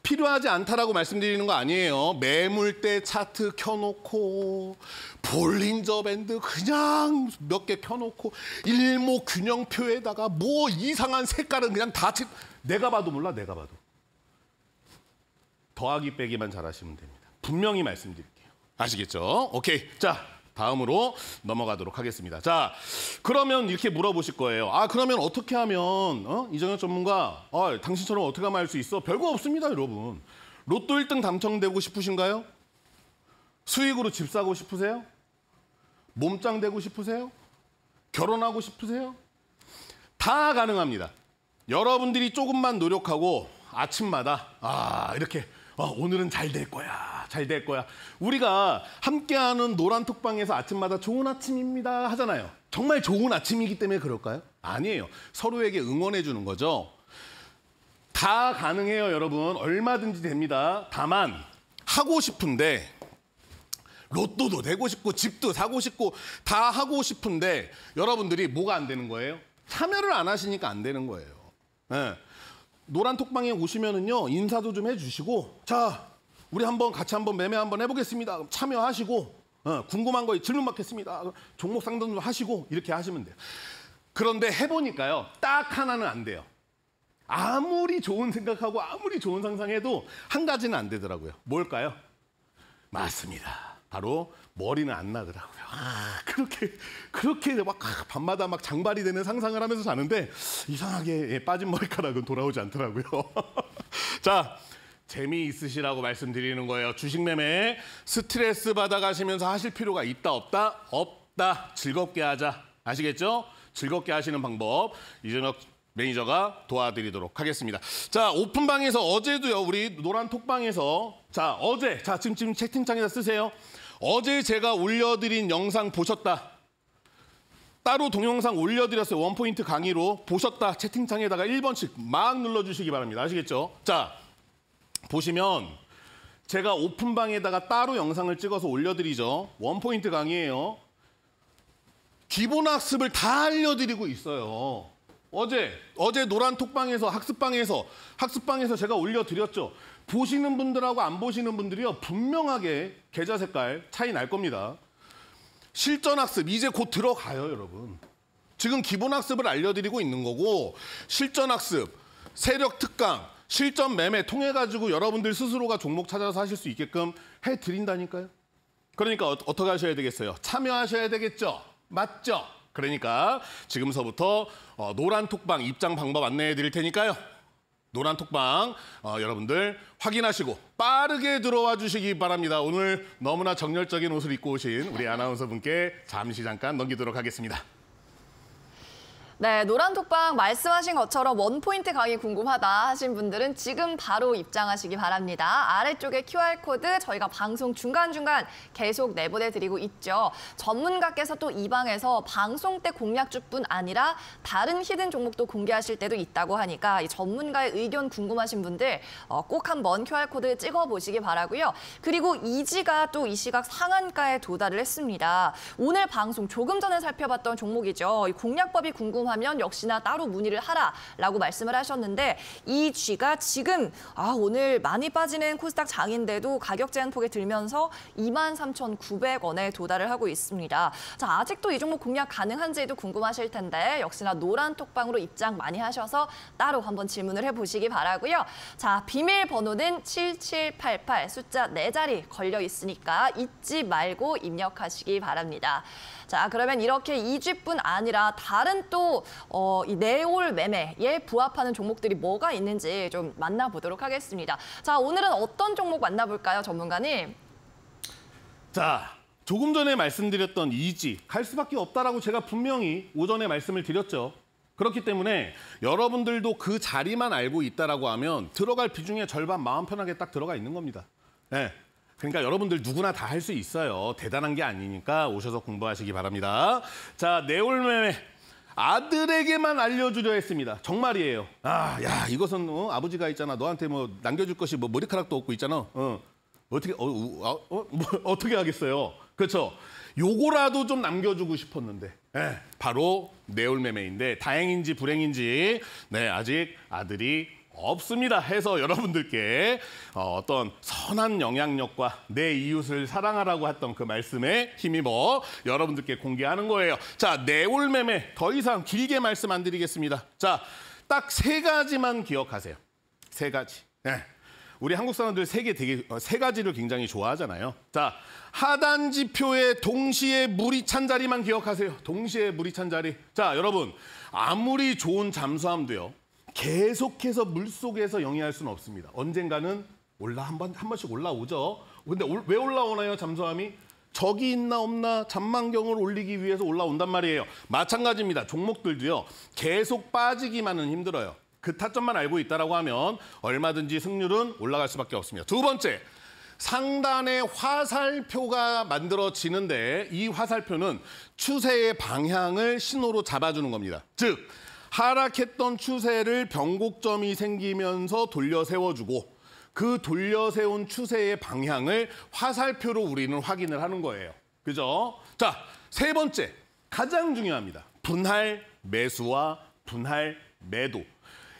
필요하지 않다라고 말씀드리는 거 아니에요. 매물대 차트 켜놓고 볼린저 밴드 그냥 몇 개 켜놓고 일목균형표에다가 뭐 이상한 색깔은 그냥 다 치... 내가 봐도 몰라 내가 봐도. 더하기 빼기만 잘하시면 됩니다. 분명히 말씀드릴게요. 아시겠죠? 오케이. 자, 다음으로 넘어가도록 하겠습니다. 자, 그러면 이렇게 물어보실 거예요. 아, 그러면 어떻게 하면 어? 이정현 전문가, 아, 당신처럼 어떻게 하면 할 수 있어? 별거 없습니다, 여러분. 로또 1등 당첨되고 싶으신가요? 수익으로 집 사고 싶으세요? 몸짱 되고 싶으세요? 결혼하고 싶으세요? 다 가능합니다. 여러분들이 조금만 노력하고 아침마다 아, 이렇게 아, 오늘은 잘 될 거야. 잘될 거야. 우리가 함께하는 노란 톡방에서 아침마다 좋은 아침입니다 하잖아요. 정말 좋은 아침이기 때문에 그럴까요? 아니에요. 서로에게 응원해 주는 거죠. 다 가능해요, 여러분. 얼마든지 됩니다. 다만 하고 싶은데 로또도 되고 싶고 집도 사고 싶고 다 하고 싶은데 여러분들이 뭐가 안 되는 거예요? 참여를 안 하시니까 안 되는 거예요. 네. 노란 톡방에 오시면은요 인사도 좀 해주시고 자 우리 한번 같이 한번 매매 한번 해보겠습니다. 참여하시고 어, 궁금한 거에 질문 받겠습니다. 종목 상담 좀 하시고 이렇게 하시면 돼요. 그런데 해보니까요. 딱 하나는 안 돼요. 아무리 좋은 생각하고 아무리 좋은 상상해도 한 가지는 안 되더라고요. 뭘까요? 맞습니다. 바로 머리는 안 나더라고요. 아, 그렇게 그렇게 막 밤마다 막 장발이 되는 상상을 하면서 자는데 이상하게 예, 빠진 머리카락은 돌아오지 않더라고요. 자, 재미있으시라고 말씀드리는 거예요. 주식 매매 스트레스 받아가시면서 하실 필요가 있다 없다? 없다. 즐겁게 하자. 아시겠죠? 즐겁게 하시는 방법 이준혁 매니저가 도와드리도록 하겠습니다. 자 오픈방에서 어제도요 우리 노란 톡방에서 자 어제 자 지금 지금 채팅창에다 쓰세요. 어제 제가 올려드린 영상 보셨다. 따로 동영상 올려드렸어요. 원포인트 강의로 보셨다 채팅창에다가 1번씩 막 눌러주시기 바랍니다. 아시겠죠? 자 보시면 제가 오픈방에다가 따로 영상을 찍어서 올려드리죠. 원포인트 강의예요. 기본 학습을 다 알려드리고 있어요. 어제 어제 노란 톡방에서 학습방에서 학습방에서 제가 올려드렸죠. 보시는 분들하고 안 보시는 분들이요 분명하게 계좌 색깔 차이 날 겁니다. 실전 학습 이제 곧 들어가요 여러분. 지금 기본 학습을 알려드리고 있는 거고 실전 학습 세력 특강 실전 매매 통해 가지고 여러분들 스스로가 종목 찾아서 하실 수 있게끔 해 드린다니까요. 그러니까 어, 어떻게 하셔야 되겠어요? 참여하셔야 되겠죠. 맞죠? 그러니까 지금서부터 어, 노란 톡방 입장 방법 안내해 드릴 테니까요. 노란 톡방 어, 여러분들 확인하시고 빠르게 들어와 주시기 바랍니다. 오늘 너무나 정열적인 옷을 입고 오신 우리 아나운서 분께 잠시 잠깐 넘기도록 하겠습니다. 네, 노란톡방 말씀하신 것처럼 원포인트 강의 궁금하다 하신 분들은 지금 바로 입장하시기 바랍니다. 아래쪽에 QR코드 저희가 방송 중간중간 계속 내보내드리고 있죠. 전문가께서 또 이 방에서 방송 때 공략주뿐 아니라 다른 히든 종목도 공개하실 때도 있다고 하니까 이 전문가의 의견 궁금하신 분들 어, 꼭 한번 QR코드 찍어보시기 바라고요. 그리고 이지가 또 이 시각 상한가에 도달을 했습니다. 오늘 방송 조금 전에 살펴봤던 종목이죠. 이 공략법이 궁금 궁금하면 역시나 따로 문의를 하라라고 말씀을 하셨는데 이 쥐가 지금 아 오늘 많이 빠지는 코스닥 장인데도 가격 제한폭에 들면서 23,900원에 도달을 하고 있습니다. 자 아직도 이 종목 공략 가능한지도 궁금하실 텐데 역시나 노란 톡방으로 입장 많이 하셔서 따로 한번 질문을 해보시기 바라고요. 자 비밀번호는 7788 숫자 네자리 걸려 있으니까 잊지 말고 입력하시기 바랍니다. 자, 그러면 이렇게 이 주뿐 아니라 다른 또 어, 이 내올 매매에 부합하는 종목들이 뭐가 있는지 좀 만나보도록 하겠습니다. 자, 오늘은 어떤 종목 만나볼까요, 전문가님? 자, 조금 전에 말씀드렸던 이지, 갈 수밖에 없다라고 제가 분명히 오전에 말씀을 드렸죠. 그렇기 때문에 여러분들도 그 자리만 알고 있다라고 하면 들어갈 비중의 절반 마음 편하게 딱 들어가 있는 겁니다. 네, 그러니까 여러분들 누구나 다 할 수 있어요. 대단한 게 아니니까 오셔서 공부하시기 바랍니다. 자, 네올매매. 아들에게만 알려주려 했습니다. 정말이에요. 아, 야, 이것은 어, 아버지가 있잖아. 너한테 뭐 남겨줄 것이 뭐 머리카락도 없고 있잖아. 어. 어떻게 어, 아, 어, 어 뭐, 어떻게 하겠어요? 그렇죠. 요거라도 좀 남겨주고 싶었는데 네, 바로 내올매매인데 다행인지 불행인지 네 아직 아들이 없습니다. 해서 여러분들께 어, 어떤 선한 영향력과 내 이웃을 사랑하라고 했던 그 말씀에 힘입어 여러분들께 공개하는 거예요. 자, 내올매매 더 이상 길게 말씀 안 드리겠습니다. 자, 딱 세 가지만 기억하세요. 세 가지. 네. 우리 한국 사람들 세 개 되게 어, 세 가지를 굉장히 좋아하잖아요. 자, 하단 지표에 동시에 물이 찬 자리만 기억하세요. 동시에 물이 찬 자리. 자, 여러분 아무리 좋은 잠수함도요. 계속해서 물속에서 영위할 수는 없습니다. 언젠가는 올라 한번한 번씩 올라오죠. 근데 올, 왜 올라오나요? 잠수함이 적이 있나 없나 잔망경을 올리기 위해서 올라온단 말이에요. 마찬가지입니다. 종목들도요. 계속 빠지기만은 힘들어요. 그 타점만 알고 있다라고 하면 얼마든지 승률은 올라갈 수밖에 없습니다. 두 번째. 상단에 화살표가 만들어지는데 이 화살표는 추세의 방향을 신호로 잡아주는 겁니다. 즉 하락했던 추세를 변곡점이 생기면서 돌려 세워주고 그 돌려 세운 추세의 방향을 화살표로 우리는 확인을 하는 거예요. 그죠? 자, 세 번째. 가장 중요합니다. 분할 매수와 분할 매도.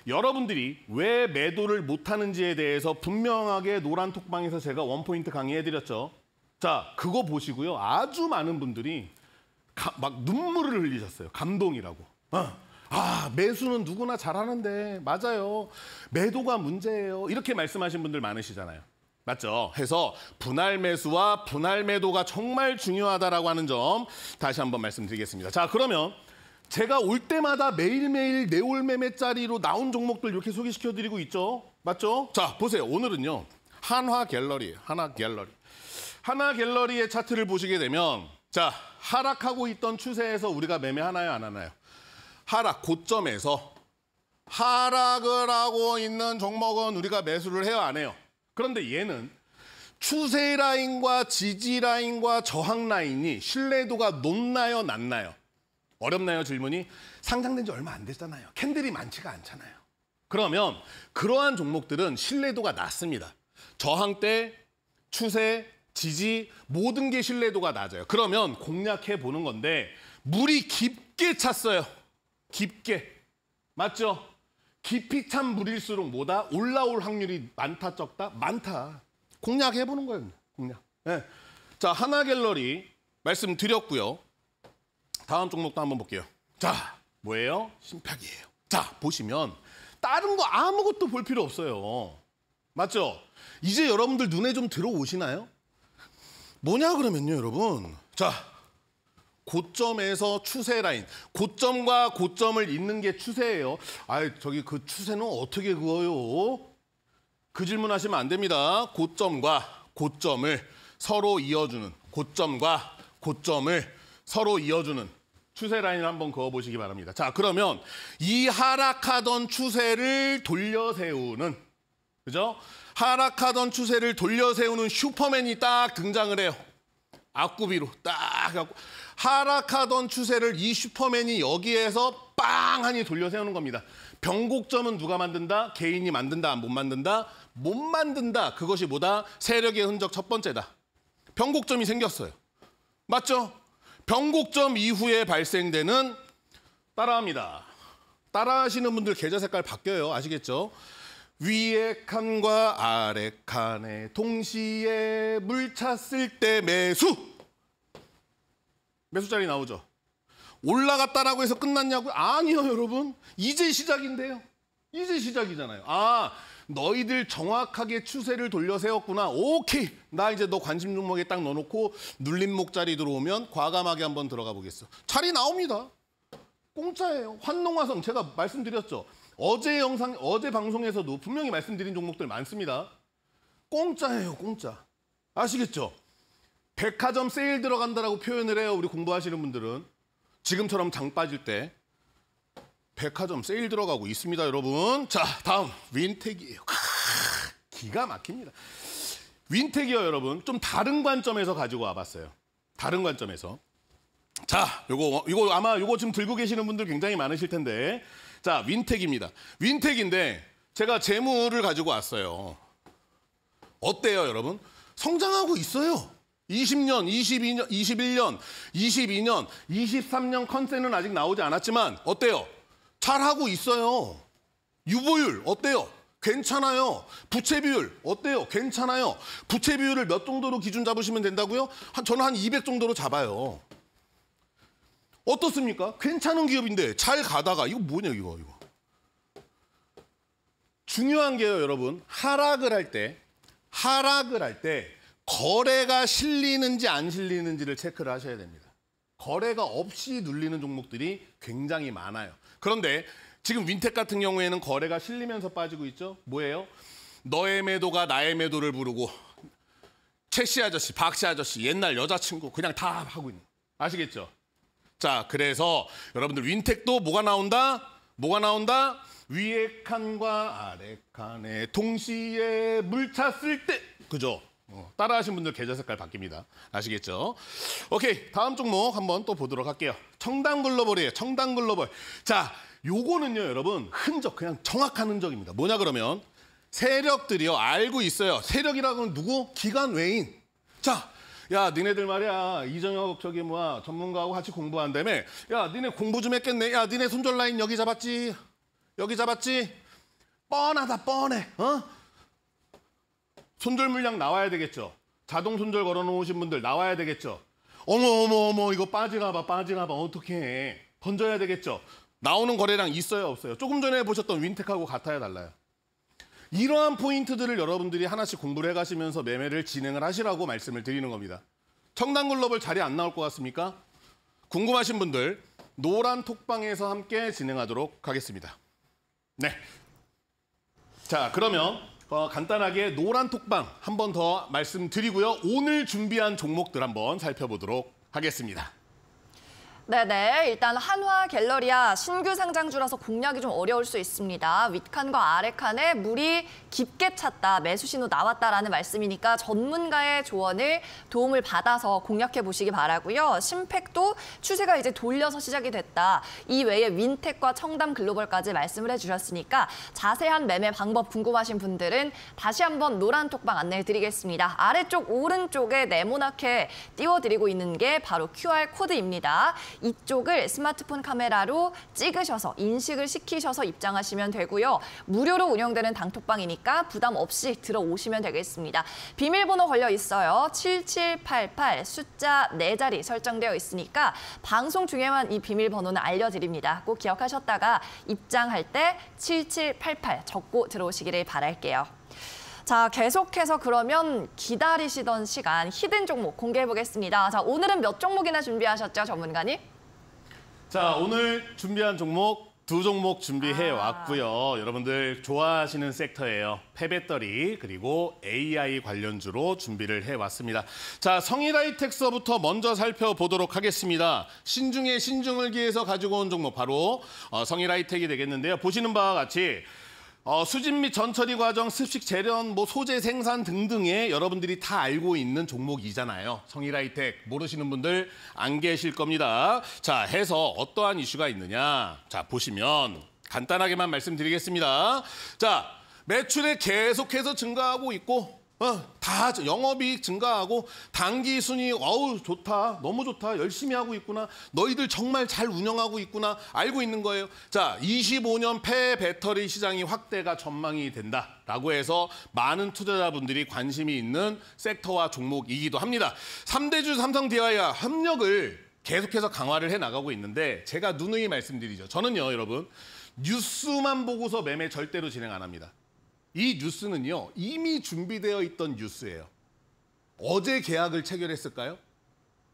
여러분들이 왜 매도를 못하는지에 대해서 분명하게 노란 톡방에서 제가 원포인트 강의해드렸죠. 자, 그거 보시고요. 아주 많은 분들이 가, 막 눈물을 흘리셨어요. 감동이라고. 어. 아, 매수는 누구나 잘하는데 맞아요. 매도가 문제예요. 이렇게 말씀하신 분들 많으시잖아요. 맞죠? 해서 분할 매수와 분할 매도가 정말 중요하다라고 하는 점 다시 한번 말씀드리겠습니다. 자, 그러면 제가 올 때마다 매일매일 내올 매매짜리로 나온 종목들 이렇게 소개시켜드리고 있죠. 맞죠? 자, 보세요. 오늘은요. 한화 갤러리, 하나 갤러리. 하나 갤러리의 차트를 보시게 되면 자, 하락하고 있던 추세에서 우리가 매매 하나요, 안 하나요? 하락 고점에서 하락을 하고 있는 종목은 우리가 매수를 해요안 해요. 그런데 얘는 추세 라인과 지지 라인과 저항 라인이 신뢰도가 높나요, 낮나요? 어렵나요, 질문이? 상장된 지 얼마 안 됐잖아요. 캔들이 많지가 않잖아요. 그러면 그러한 종목들은 신뢰도가 낮습니다. 저항 때 추세, 지지 모든 게 신뢰도가 낮아요. 그러면 공략해 보는 건데 물이 깊게 찼어요. 깊게 맞죠? 깊이 찬 물일수록 뭐다? 올라올 확률이 많다 적다? 많다. 공략해 보는 거예요. 공략. 네. 자, 하나 갤러리 말씀드렸고요. 다음 종목도 한번 볼게요. 자, 뭐예요? 심박이에요. 자, 보시면 다른 거 아무것도 볼 필요 없어요. 맞죠? 이제 여러분들 눈에 좀 들어오시나요? 뭐냐 그러면요, 여러분. 자, 고점에서 추세 라인, 고점과 고점을 잇는 게 추세예요. 아, 저기 그 추세는 어떻게 그어요? 그 질문하시면 안 됩니다. 고점과 고점을 서로 이어주는 고점과 고점을 서로 이어주는 추세 라인을 한번 그어보시기 바랍니다. 자, 그러면 이 하락하던 추세를 돌려 세우는, 그죠? 하락하던 추세를 돌려 세우는 슈퍼맨이 딱 등장을 해요. 앞구비로딱 갖고 하락하던 추세를 이 슈퍼맨이 여기에서 빵하니 돌려 세우는 겁니다. 변곡점은 누가 만든다? 개인이 만든다, 못 만든다? 못 만든다. 그것이 뭐다? 세력의 흔적 첫 번째다. 변곡점이 생겼어요. 맞죠? 변곡점 이후에 발생되는 따라합니다. 따라하시는 분들 계좌 색깔 바뀌어요. 아시겠죠? 위에 칸과 아래 칸에 동시에 물 찼을 때 매수! 매수자리 나오죠. 올라갔다라고 해서 끝났냐고? 아니요, 여러분. 이제 시작인데요. 이제 시작이잖아요. 아, 너희들 정확하게 추세를 돌려 세웠구나. 오케이. 나 이제 너 관심 종목에 딱 넣어놓고 눌림목 자리 들어오면 과감하게 한번 들어가 보겠어. 자리 나옵니다. 공짜예요. 환농화성 제가 말씀드렸죠. 어제 영상, 어제 방송에서도 분명히 말씀드린 종목들 많습니다. 공짜예요, 공짜. 아시겠죠? 백화점 세일 들어간다라고 표현을 해요. 우리 공부하시는 분들은. 지금처럼 장 빠질 때. 백화점 세일 들어가고 있습니다, 여러분. 자, 다음. 윈텍이에요. 기가 막힙니다. 윈텍이요, 여러분. 좀 다른 관점에서 가지고 와봤어요. 다른 관점에서. 자, 요거, 요거 아마 요거 지금 들고 계시는 분들 굉장히 많으실 텐데. 자, 윈텍입니다. 윈텍인데 제가 재물을 가지고 왔어요. 어때요, 여러분? 성장하고 있어요. 20년, 22년, 21년, 22년, 23년 컨셉은 아직 나오지 않았지만 어때요? 잘하고 있어요. 유보율 어때요? 괜찮아요. 부채 비율 어때요? 괜찮아요. 부채 비율을 몇 정도로 기준 잡으시면 된다고요? 한, 저는 한 200 정도로 잡아요. 어떻습니까? 괜찮은 기업인데 잘 가다가 이거 뭐냐 이거 이거. 중요한 게요, 여러분. 하락을 할 때 하락을 할때 거래가 실리는지 안 실리는지를 체크를 하셔야 됩니다. 거래가 없이 눌리는 종목들이 굉장히 많아요. 그런데 지금 윈텍 같은 경우에는 거래가 실리면서 빠지고 있죠. 뭐예요? 너의 매도가 나의 매도를 부르고 최씨 아저씨, 박씨 아저씨, 옛날 여자친구 그냥 다 하고 있는 아시겠죠? 자, 그래서 여러분들 윈텍도 뭐가 나온다? 뭐가 나온다? 위에 칸과 아래 칸에 동시에 물 찼을 때 그죠? 어, 따라하신 분들 계좌 색깔 바뀝니다. 아시겠죠? 오케이, 다음 종목 한번 또 보도록 할게요. 청당 글로벌이에요. 청당 글로벌. 자, 요거는요, 여러분 흔적, 그냥 정확한 흔적입니다. 뭐냐 그러면 세력들이요, 알고 있어요. 세력이라고는 누구? 기관 외인. 자, 야, 니네들 말이야. 이정혁 저기 뭐야. 전문가하고 같이 공부한다며. 야, 니네 공부 좀 했겠네. 야, 니네 손절 라인 여기 잡았지? 여기 잡았지? 뻔하다, 뻔해. 어? 손절 물량 나와야 되겠죠. 자동 손절 걸어 놓으신 분들 나와야 되겠죠. 어머 어머 어머 이거 빠지나 봐 빠지나 봐 어떻게 해. 던져야 되겠죠. 나오는 거래량 있어요 없어요. 조금 전에 보셨던 윈텍하고 같아야 달라요. 이러한 포인트들을 여러분들이 하나씩 공부를 해가시면서 매매를 진행을 하시라고 말씀을 드리는 겁니다. 청단 글로벌 자리 안 나올 것 같습니까? 궁금하신 분들 노란 톡방에서 함께 진행하도록 하겠습니다. 네. 자 그러면 어, 간단하게 노란 톡방 한 번 더 말씀드리고요. 오늘 준비한 종목들 한번 살펴보도록 하겠습니다. 네네. 일단 한화 갤러리아 신규 상장주라서 공략이 좀 어려울 수 있습니다. 윗칸과 아래칸에 물이 깊게 찾다, 매수 신호 나왔다라는 말씀이니까 전문가의 조언을 도움을 받아서 공략해 보시기 바라고요. 심팩도 추세가 이제 돌려서 시작이 됐다. 이 외에 윈텍과 청담 글로벌까지 말씀을 해주셨으니까 자세한 매매 방법 궁금하신 분들은 다시 한번 노란톡방 안내해드리겠습니다. 아래쪽 오른쪽에 네모나게 띄워드리고 있는 게 바로 QR코드입니다. 이쪽을 스마트폰 카메라로 찍으셔서 인식을 시키셔서 입장하시면 되고요. 무료로 운영되는 당톡방이니까 하니까 부담 없이 들어오시면 되겠습니다. 비밀번호 걸려 있어요. 7788 숫자 네자리 설정되어 있으니까 방송 중에만 이 비밀번호는 알려드립니다. 꼭 기억하셨다가 입장할 때 7788 적고 들어오시기를 바랄게요. 자, 계속해서 그러면 기다리시던 시간 히든 종목 공개해 보겠습니다. 자, 오늘은 몇 종목이나 준비하셨죠, 전문가님? 자, 오늘 준비한 종목 두 종목 준비해 아. 왔고요. 여러분들 좋아하시는 섹터예요. 폐배터리 그리고 AI 관련주로 준비를 해 왔습니다. 자, 성일아이텍서부터 먼저 살펴보도록 하겠습니다. 신중에 신중을 기해서 가지고 온 종목 바로 어, 성일아이텍이 되겠는데요. 보시는 바와 같이 어, 수집및 전처리 과정, 습식 재련, 뭐 소재 생산 등등의 여러분들이 다 알고 있는 종목이잖아요. 성일하이텍 모르시는 분들 안 계실 겁니다. 자, 해서 어떠한 이슈가 있느냐. 자, 보시면 간단하게만 말씀드리겠습니다. 자, 매출에 계속해서 증가하고 있고 어, 다 영업이익 증가하고 당기 순이익 어우 좋다. 너무 좋다. 열심히 하고 있구나. 너희들 정말 잘 운영하고 있구나. 알고 있는 거예요. 자, 25년 폐 배터리 시장이 확대가 전망이 된다. 라고 해서 많은 투자자분들이 관심이 있는 섹터와 종목이기도 합니다. 3대주 삼성 DI와 협력을 계속해서 강화를 해 나가고 있는데 제가 누누이 말씀드리죠. 저는요, 여러분. 뉴스만 보고서 매매 절대로 진행 안 합니다. 이 뉴스는요, 이미 준비되어 있던 뉴스예요. 어제 계약을 체결했을까요?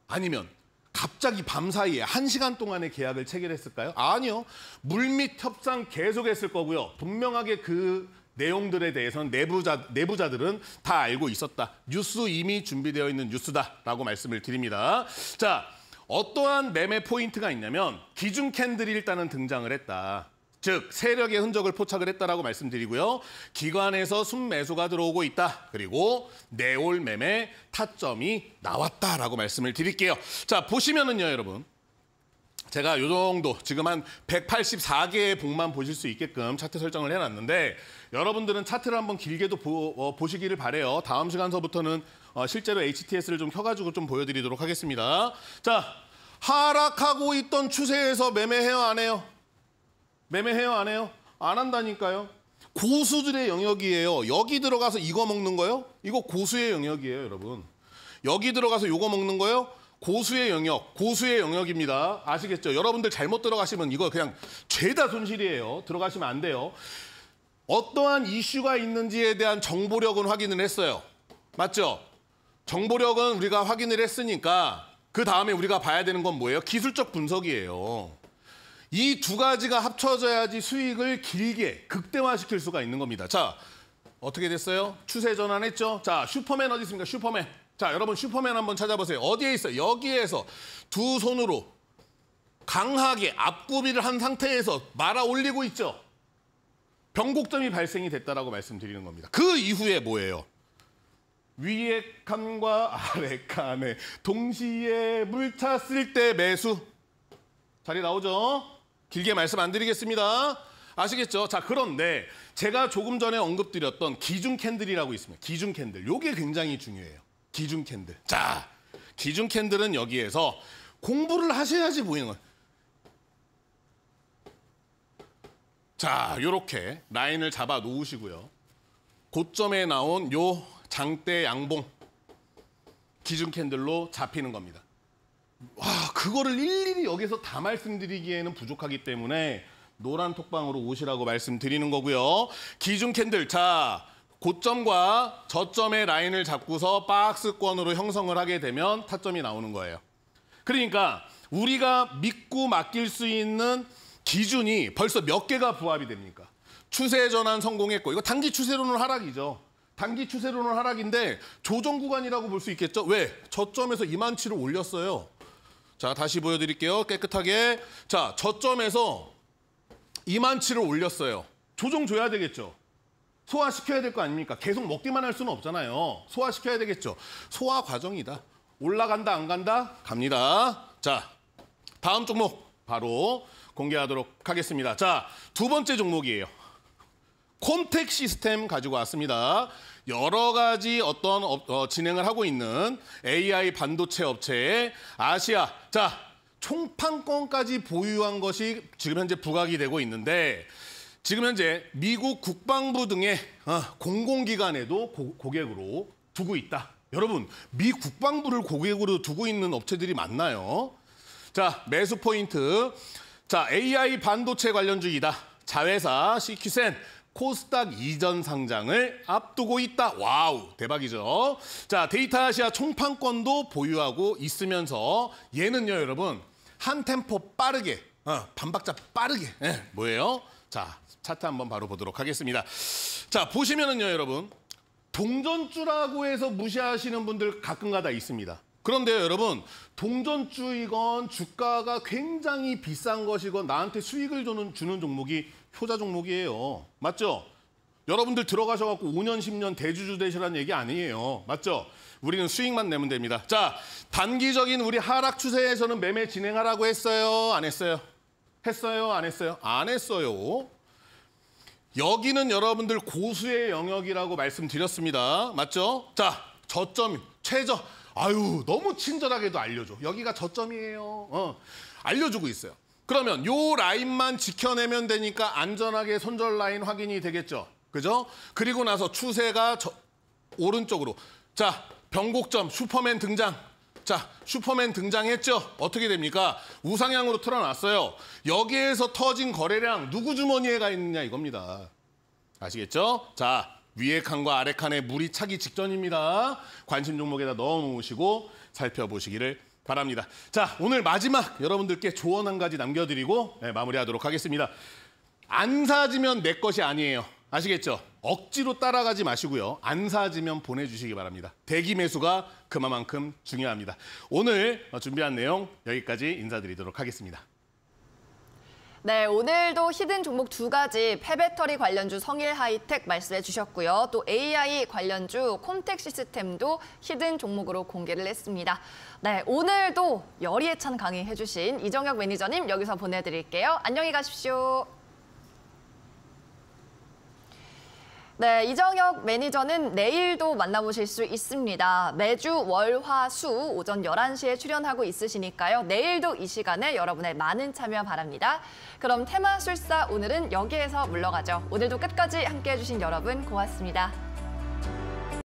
아니면 갑자기 밤 사이에 한시간 동안의 계약을 체결했을까요? 아니요. 물밑 협상 계속했을 거고요. 분명하게 그 내용들에 대해서는 내부자, 내부자들은 다 알고 있었다. 뉴스 이미 준비되어 있는 뉴스다라고 말씀을 드립니다. 자, 어떠한 매매 포인트가 있냐면 기준 캔들이 일단은 등장을 했다. 즉 세력의 흔적을 포착을 했다라고 말씀드리고요. 기관에서 순매수가 들어오고 있다. 그리고 내올 매매 타점이 나왔다라고 말씀을 드릴게요. 자, 보시면은요, 여러분. 제가 요 정도 지금 한 184개의 봉만 보실 수 있게끔 차트 설정을 해놨는데 여러분들은 차트를 한번 길게도 보, 어, 보시기를 바래요. 다음 시간서부터는 어, 실제로 HTS를 좀 켜가지고 좀 보여드리도록 하겠습니다. 자, 하락하고 있던 추세에서 매매해요, 안 해요? 매매해요, 안 해요? 안 한다니까요. 고수들의 영역이에요. 여기 들어가서 이거 먹는 거요? 이거 고수의 영역이에요, 여러분. 여기 들어가서 이거 먹는 거요? 고수의 영역, 고수의 영역입니다. 아시겠죠? 여러분들 잘못 들어가시면 이거 그냥 죄다 손실이에요. 들어가시면 안 돼요. 어떠한 이슈가 있는지에 대한 정보력은 확인을 했어요. 맞죠? 정보력은 우리가 확인을 했으니까 그 다음에 우리가 봐야 되는 건 뭐예요? 기술적 분석이에요. 이두 가지가 합쳐져야지 수익을 길게 극대화시킬 수가 있는 겁니다. 자, 어떻게 됐어요? 추세 전환했죠? 자, 슈퍼맨 어디 있습니까? 슈퍼맨. 자, 여러분 슈퍼맨 한번 찾아보세요. 어디에 있어요? 여기에서 두 손으로 강하게 앞구비를 한 상태에서 말아 올리고 있죠. 변곡점이 발생이 됐다라고 말씀드리는 겁니다. 그 이후에 뭐예요? 위에 칸과 아래 칸에 동시에 물찼을 때 매수. 자리 나오죠? 길게 말씀 안 드리겠습니다. 아시겠죠? 자, 그런데 제가 조금 전에 언급드렸던 기준 캔들이라고 있습니다. 기준 캔들. 요게 굉장히 중요해요. 기준 캔들. 자, 기준 캔들은 여기에서 공부를 하셔야지 보이는 거예요. 자, 요렇게 라인을 잡아 놓으시고요. 고점에 나온 요 장대 양봉 기준 캔들로 잡히는 겁니다. 와 그거를 일일이 여기서 다 말씀드리기에는 부족하기 때문에 노란 톡방으로 오시라고 말씀드리는 거고요. 기준 캔들 자 고점과 저점의 라인을 잡고서 박스권으로 형성을 하게 되면 타점이 나오는 거예요. 그러니까 우리가 믿고 맡길 수 있는 기준이 벌써 몇 개가 부합이 됩니까? 추세 전환 성공했고 이거 단기 추세로는 하락이죠. 단기 추세로는 하락인데 조정 구간이라고 볼 수 있겠죠. 왜? 저점에서 이만치를 올렸어요. 자, 다시 보여드릴게요. 깨끗하게. 자, 저점에서 이만치를 올렸어요. 조정 줘야 되겠죠. 소화시켜야 될 거 아닙니까? 계속 먹기만 할 수는 없잖아요. 소화시켜야 되겠죠. 소화 과정이다. 올라간다, 안 간다? 갑니다. 자, 다음 종목 바로 공개하도록 하겠습니다. 자, 두 번째 종목이에요. 콘택 시스템 가지고 왔습니다. 여러 가지 어떤 어, 어, 진행을 하고 있는 AI 반도체 업체의 아시아 자 총판권까지 보유한 것이 지금 현재 부각이 되고 있는데 지금 현재 미국 국방부 등의 어, 공공기관에도 고, 고객으로 두고 있다. 여러분, 미 국방부를 고객으로 두고 있는 업체들이 많나요? 자, 매수 포인트. 자, AI 반도체 관련주이다. 자회사 시큐센 코스닥 이전 상장을 앞두고 있다. 와우, 대박이죠. 자, 데이터아시아 총판권도 보유하고 있으면서 얘는요, 여러분. 한 템포 빠르게, 어, 반박자 빠르게. 예, 뭐예요? 자, 차트 한번 바로 보도록 하겠습니다. 자, 보시면은요, 여러분. 동전주라고 해서 무시하시는 분들 가끔가다 있습니다. 그런데 요 여러분 동전주이건 주가가 굉장히 비싼 것이건 나한테 수익을 주는, 주는 종목이 효자 종목이에요. 맞죠? 여러분들 들어가셔갖고 5년, 10년 대주주 되시라는 얘기 아니에요. 맞죠? 우리는 수익만 내면 됩니다. 자, 단기적인 우리 하락 추세에서는 매매 진행하라고 했어요? 안 했어요? 했어요? 안 했어요? 안 했어요. 여기는 여러분들 고수의 영역이라고 말씀드렸습니다. 맞죠? 자, 저점, 최저. 아유, 너무 친절하게도 알려줘. 여기가 저점이에요. 어, 알려주고 있어요. 그러면 요 라인만 지켜내면 되니까 안전하게 손절 라인 확인이 되겠죠. 그죠? 그리고 나서 추세가 저, 오른쪽으로. 자, 변곡점 슈퍼맨 등장. 자, 슈퍼맨 등장했죠? 어떻게 됩니까? 우상향으로 틀어놨어요. 여기에서 터진 거래량 누구 주머니에 가 있느냐 이겁니다. 아시겠죠? 자, 위에 칸과 아래 칸에 물이 차기 직전입니다. 관심 종목에다 넣어 놓으시고 살펴보시기를 바랍니다. 자, 오늘 마지막 여러분들께 조언 한 가지 남겨드리고 네, 마무리하도록 하겠습니다. 안 사지면 내 것이 아니에요. 아시겠죠? 억지로 따라가지 마시고요. 안 사지면 보내주시기 바랍니다. 대기 매수가 그만큼 중요합니다. 오늘 준비한 내용 여기까지 인사드리도록 하겠습니다. 네, 오늘도 히든 종목 두 가지 폐배터리 관련주 성일 하이텍 말씀해 주셨고요. 또 AI 관련주 콤텍 시스템도 히든 종목으로 공개를 했습니다. 네, 오늘도 열의에 찬 강의 해주신 이정혁 매니저님 여기서 보내드릴게요. 안녕히 가십시오. 네, 이정혁 매니저는 내일도 만나보실 수 있습니다. 매주 월, 화, 수 오전 11시에 출연하고 있으시니까요. 내일도 이 시간에 여러분의 많은 참여 바랍니다. 그럼 테마술사 오늘은 여기에서 물러가죠. 오늘도 끝까지 함께해 주신 여러분 고맙습니다.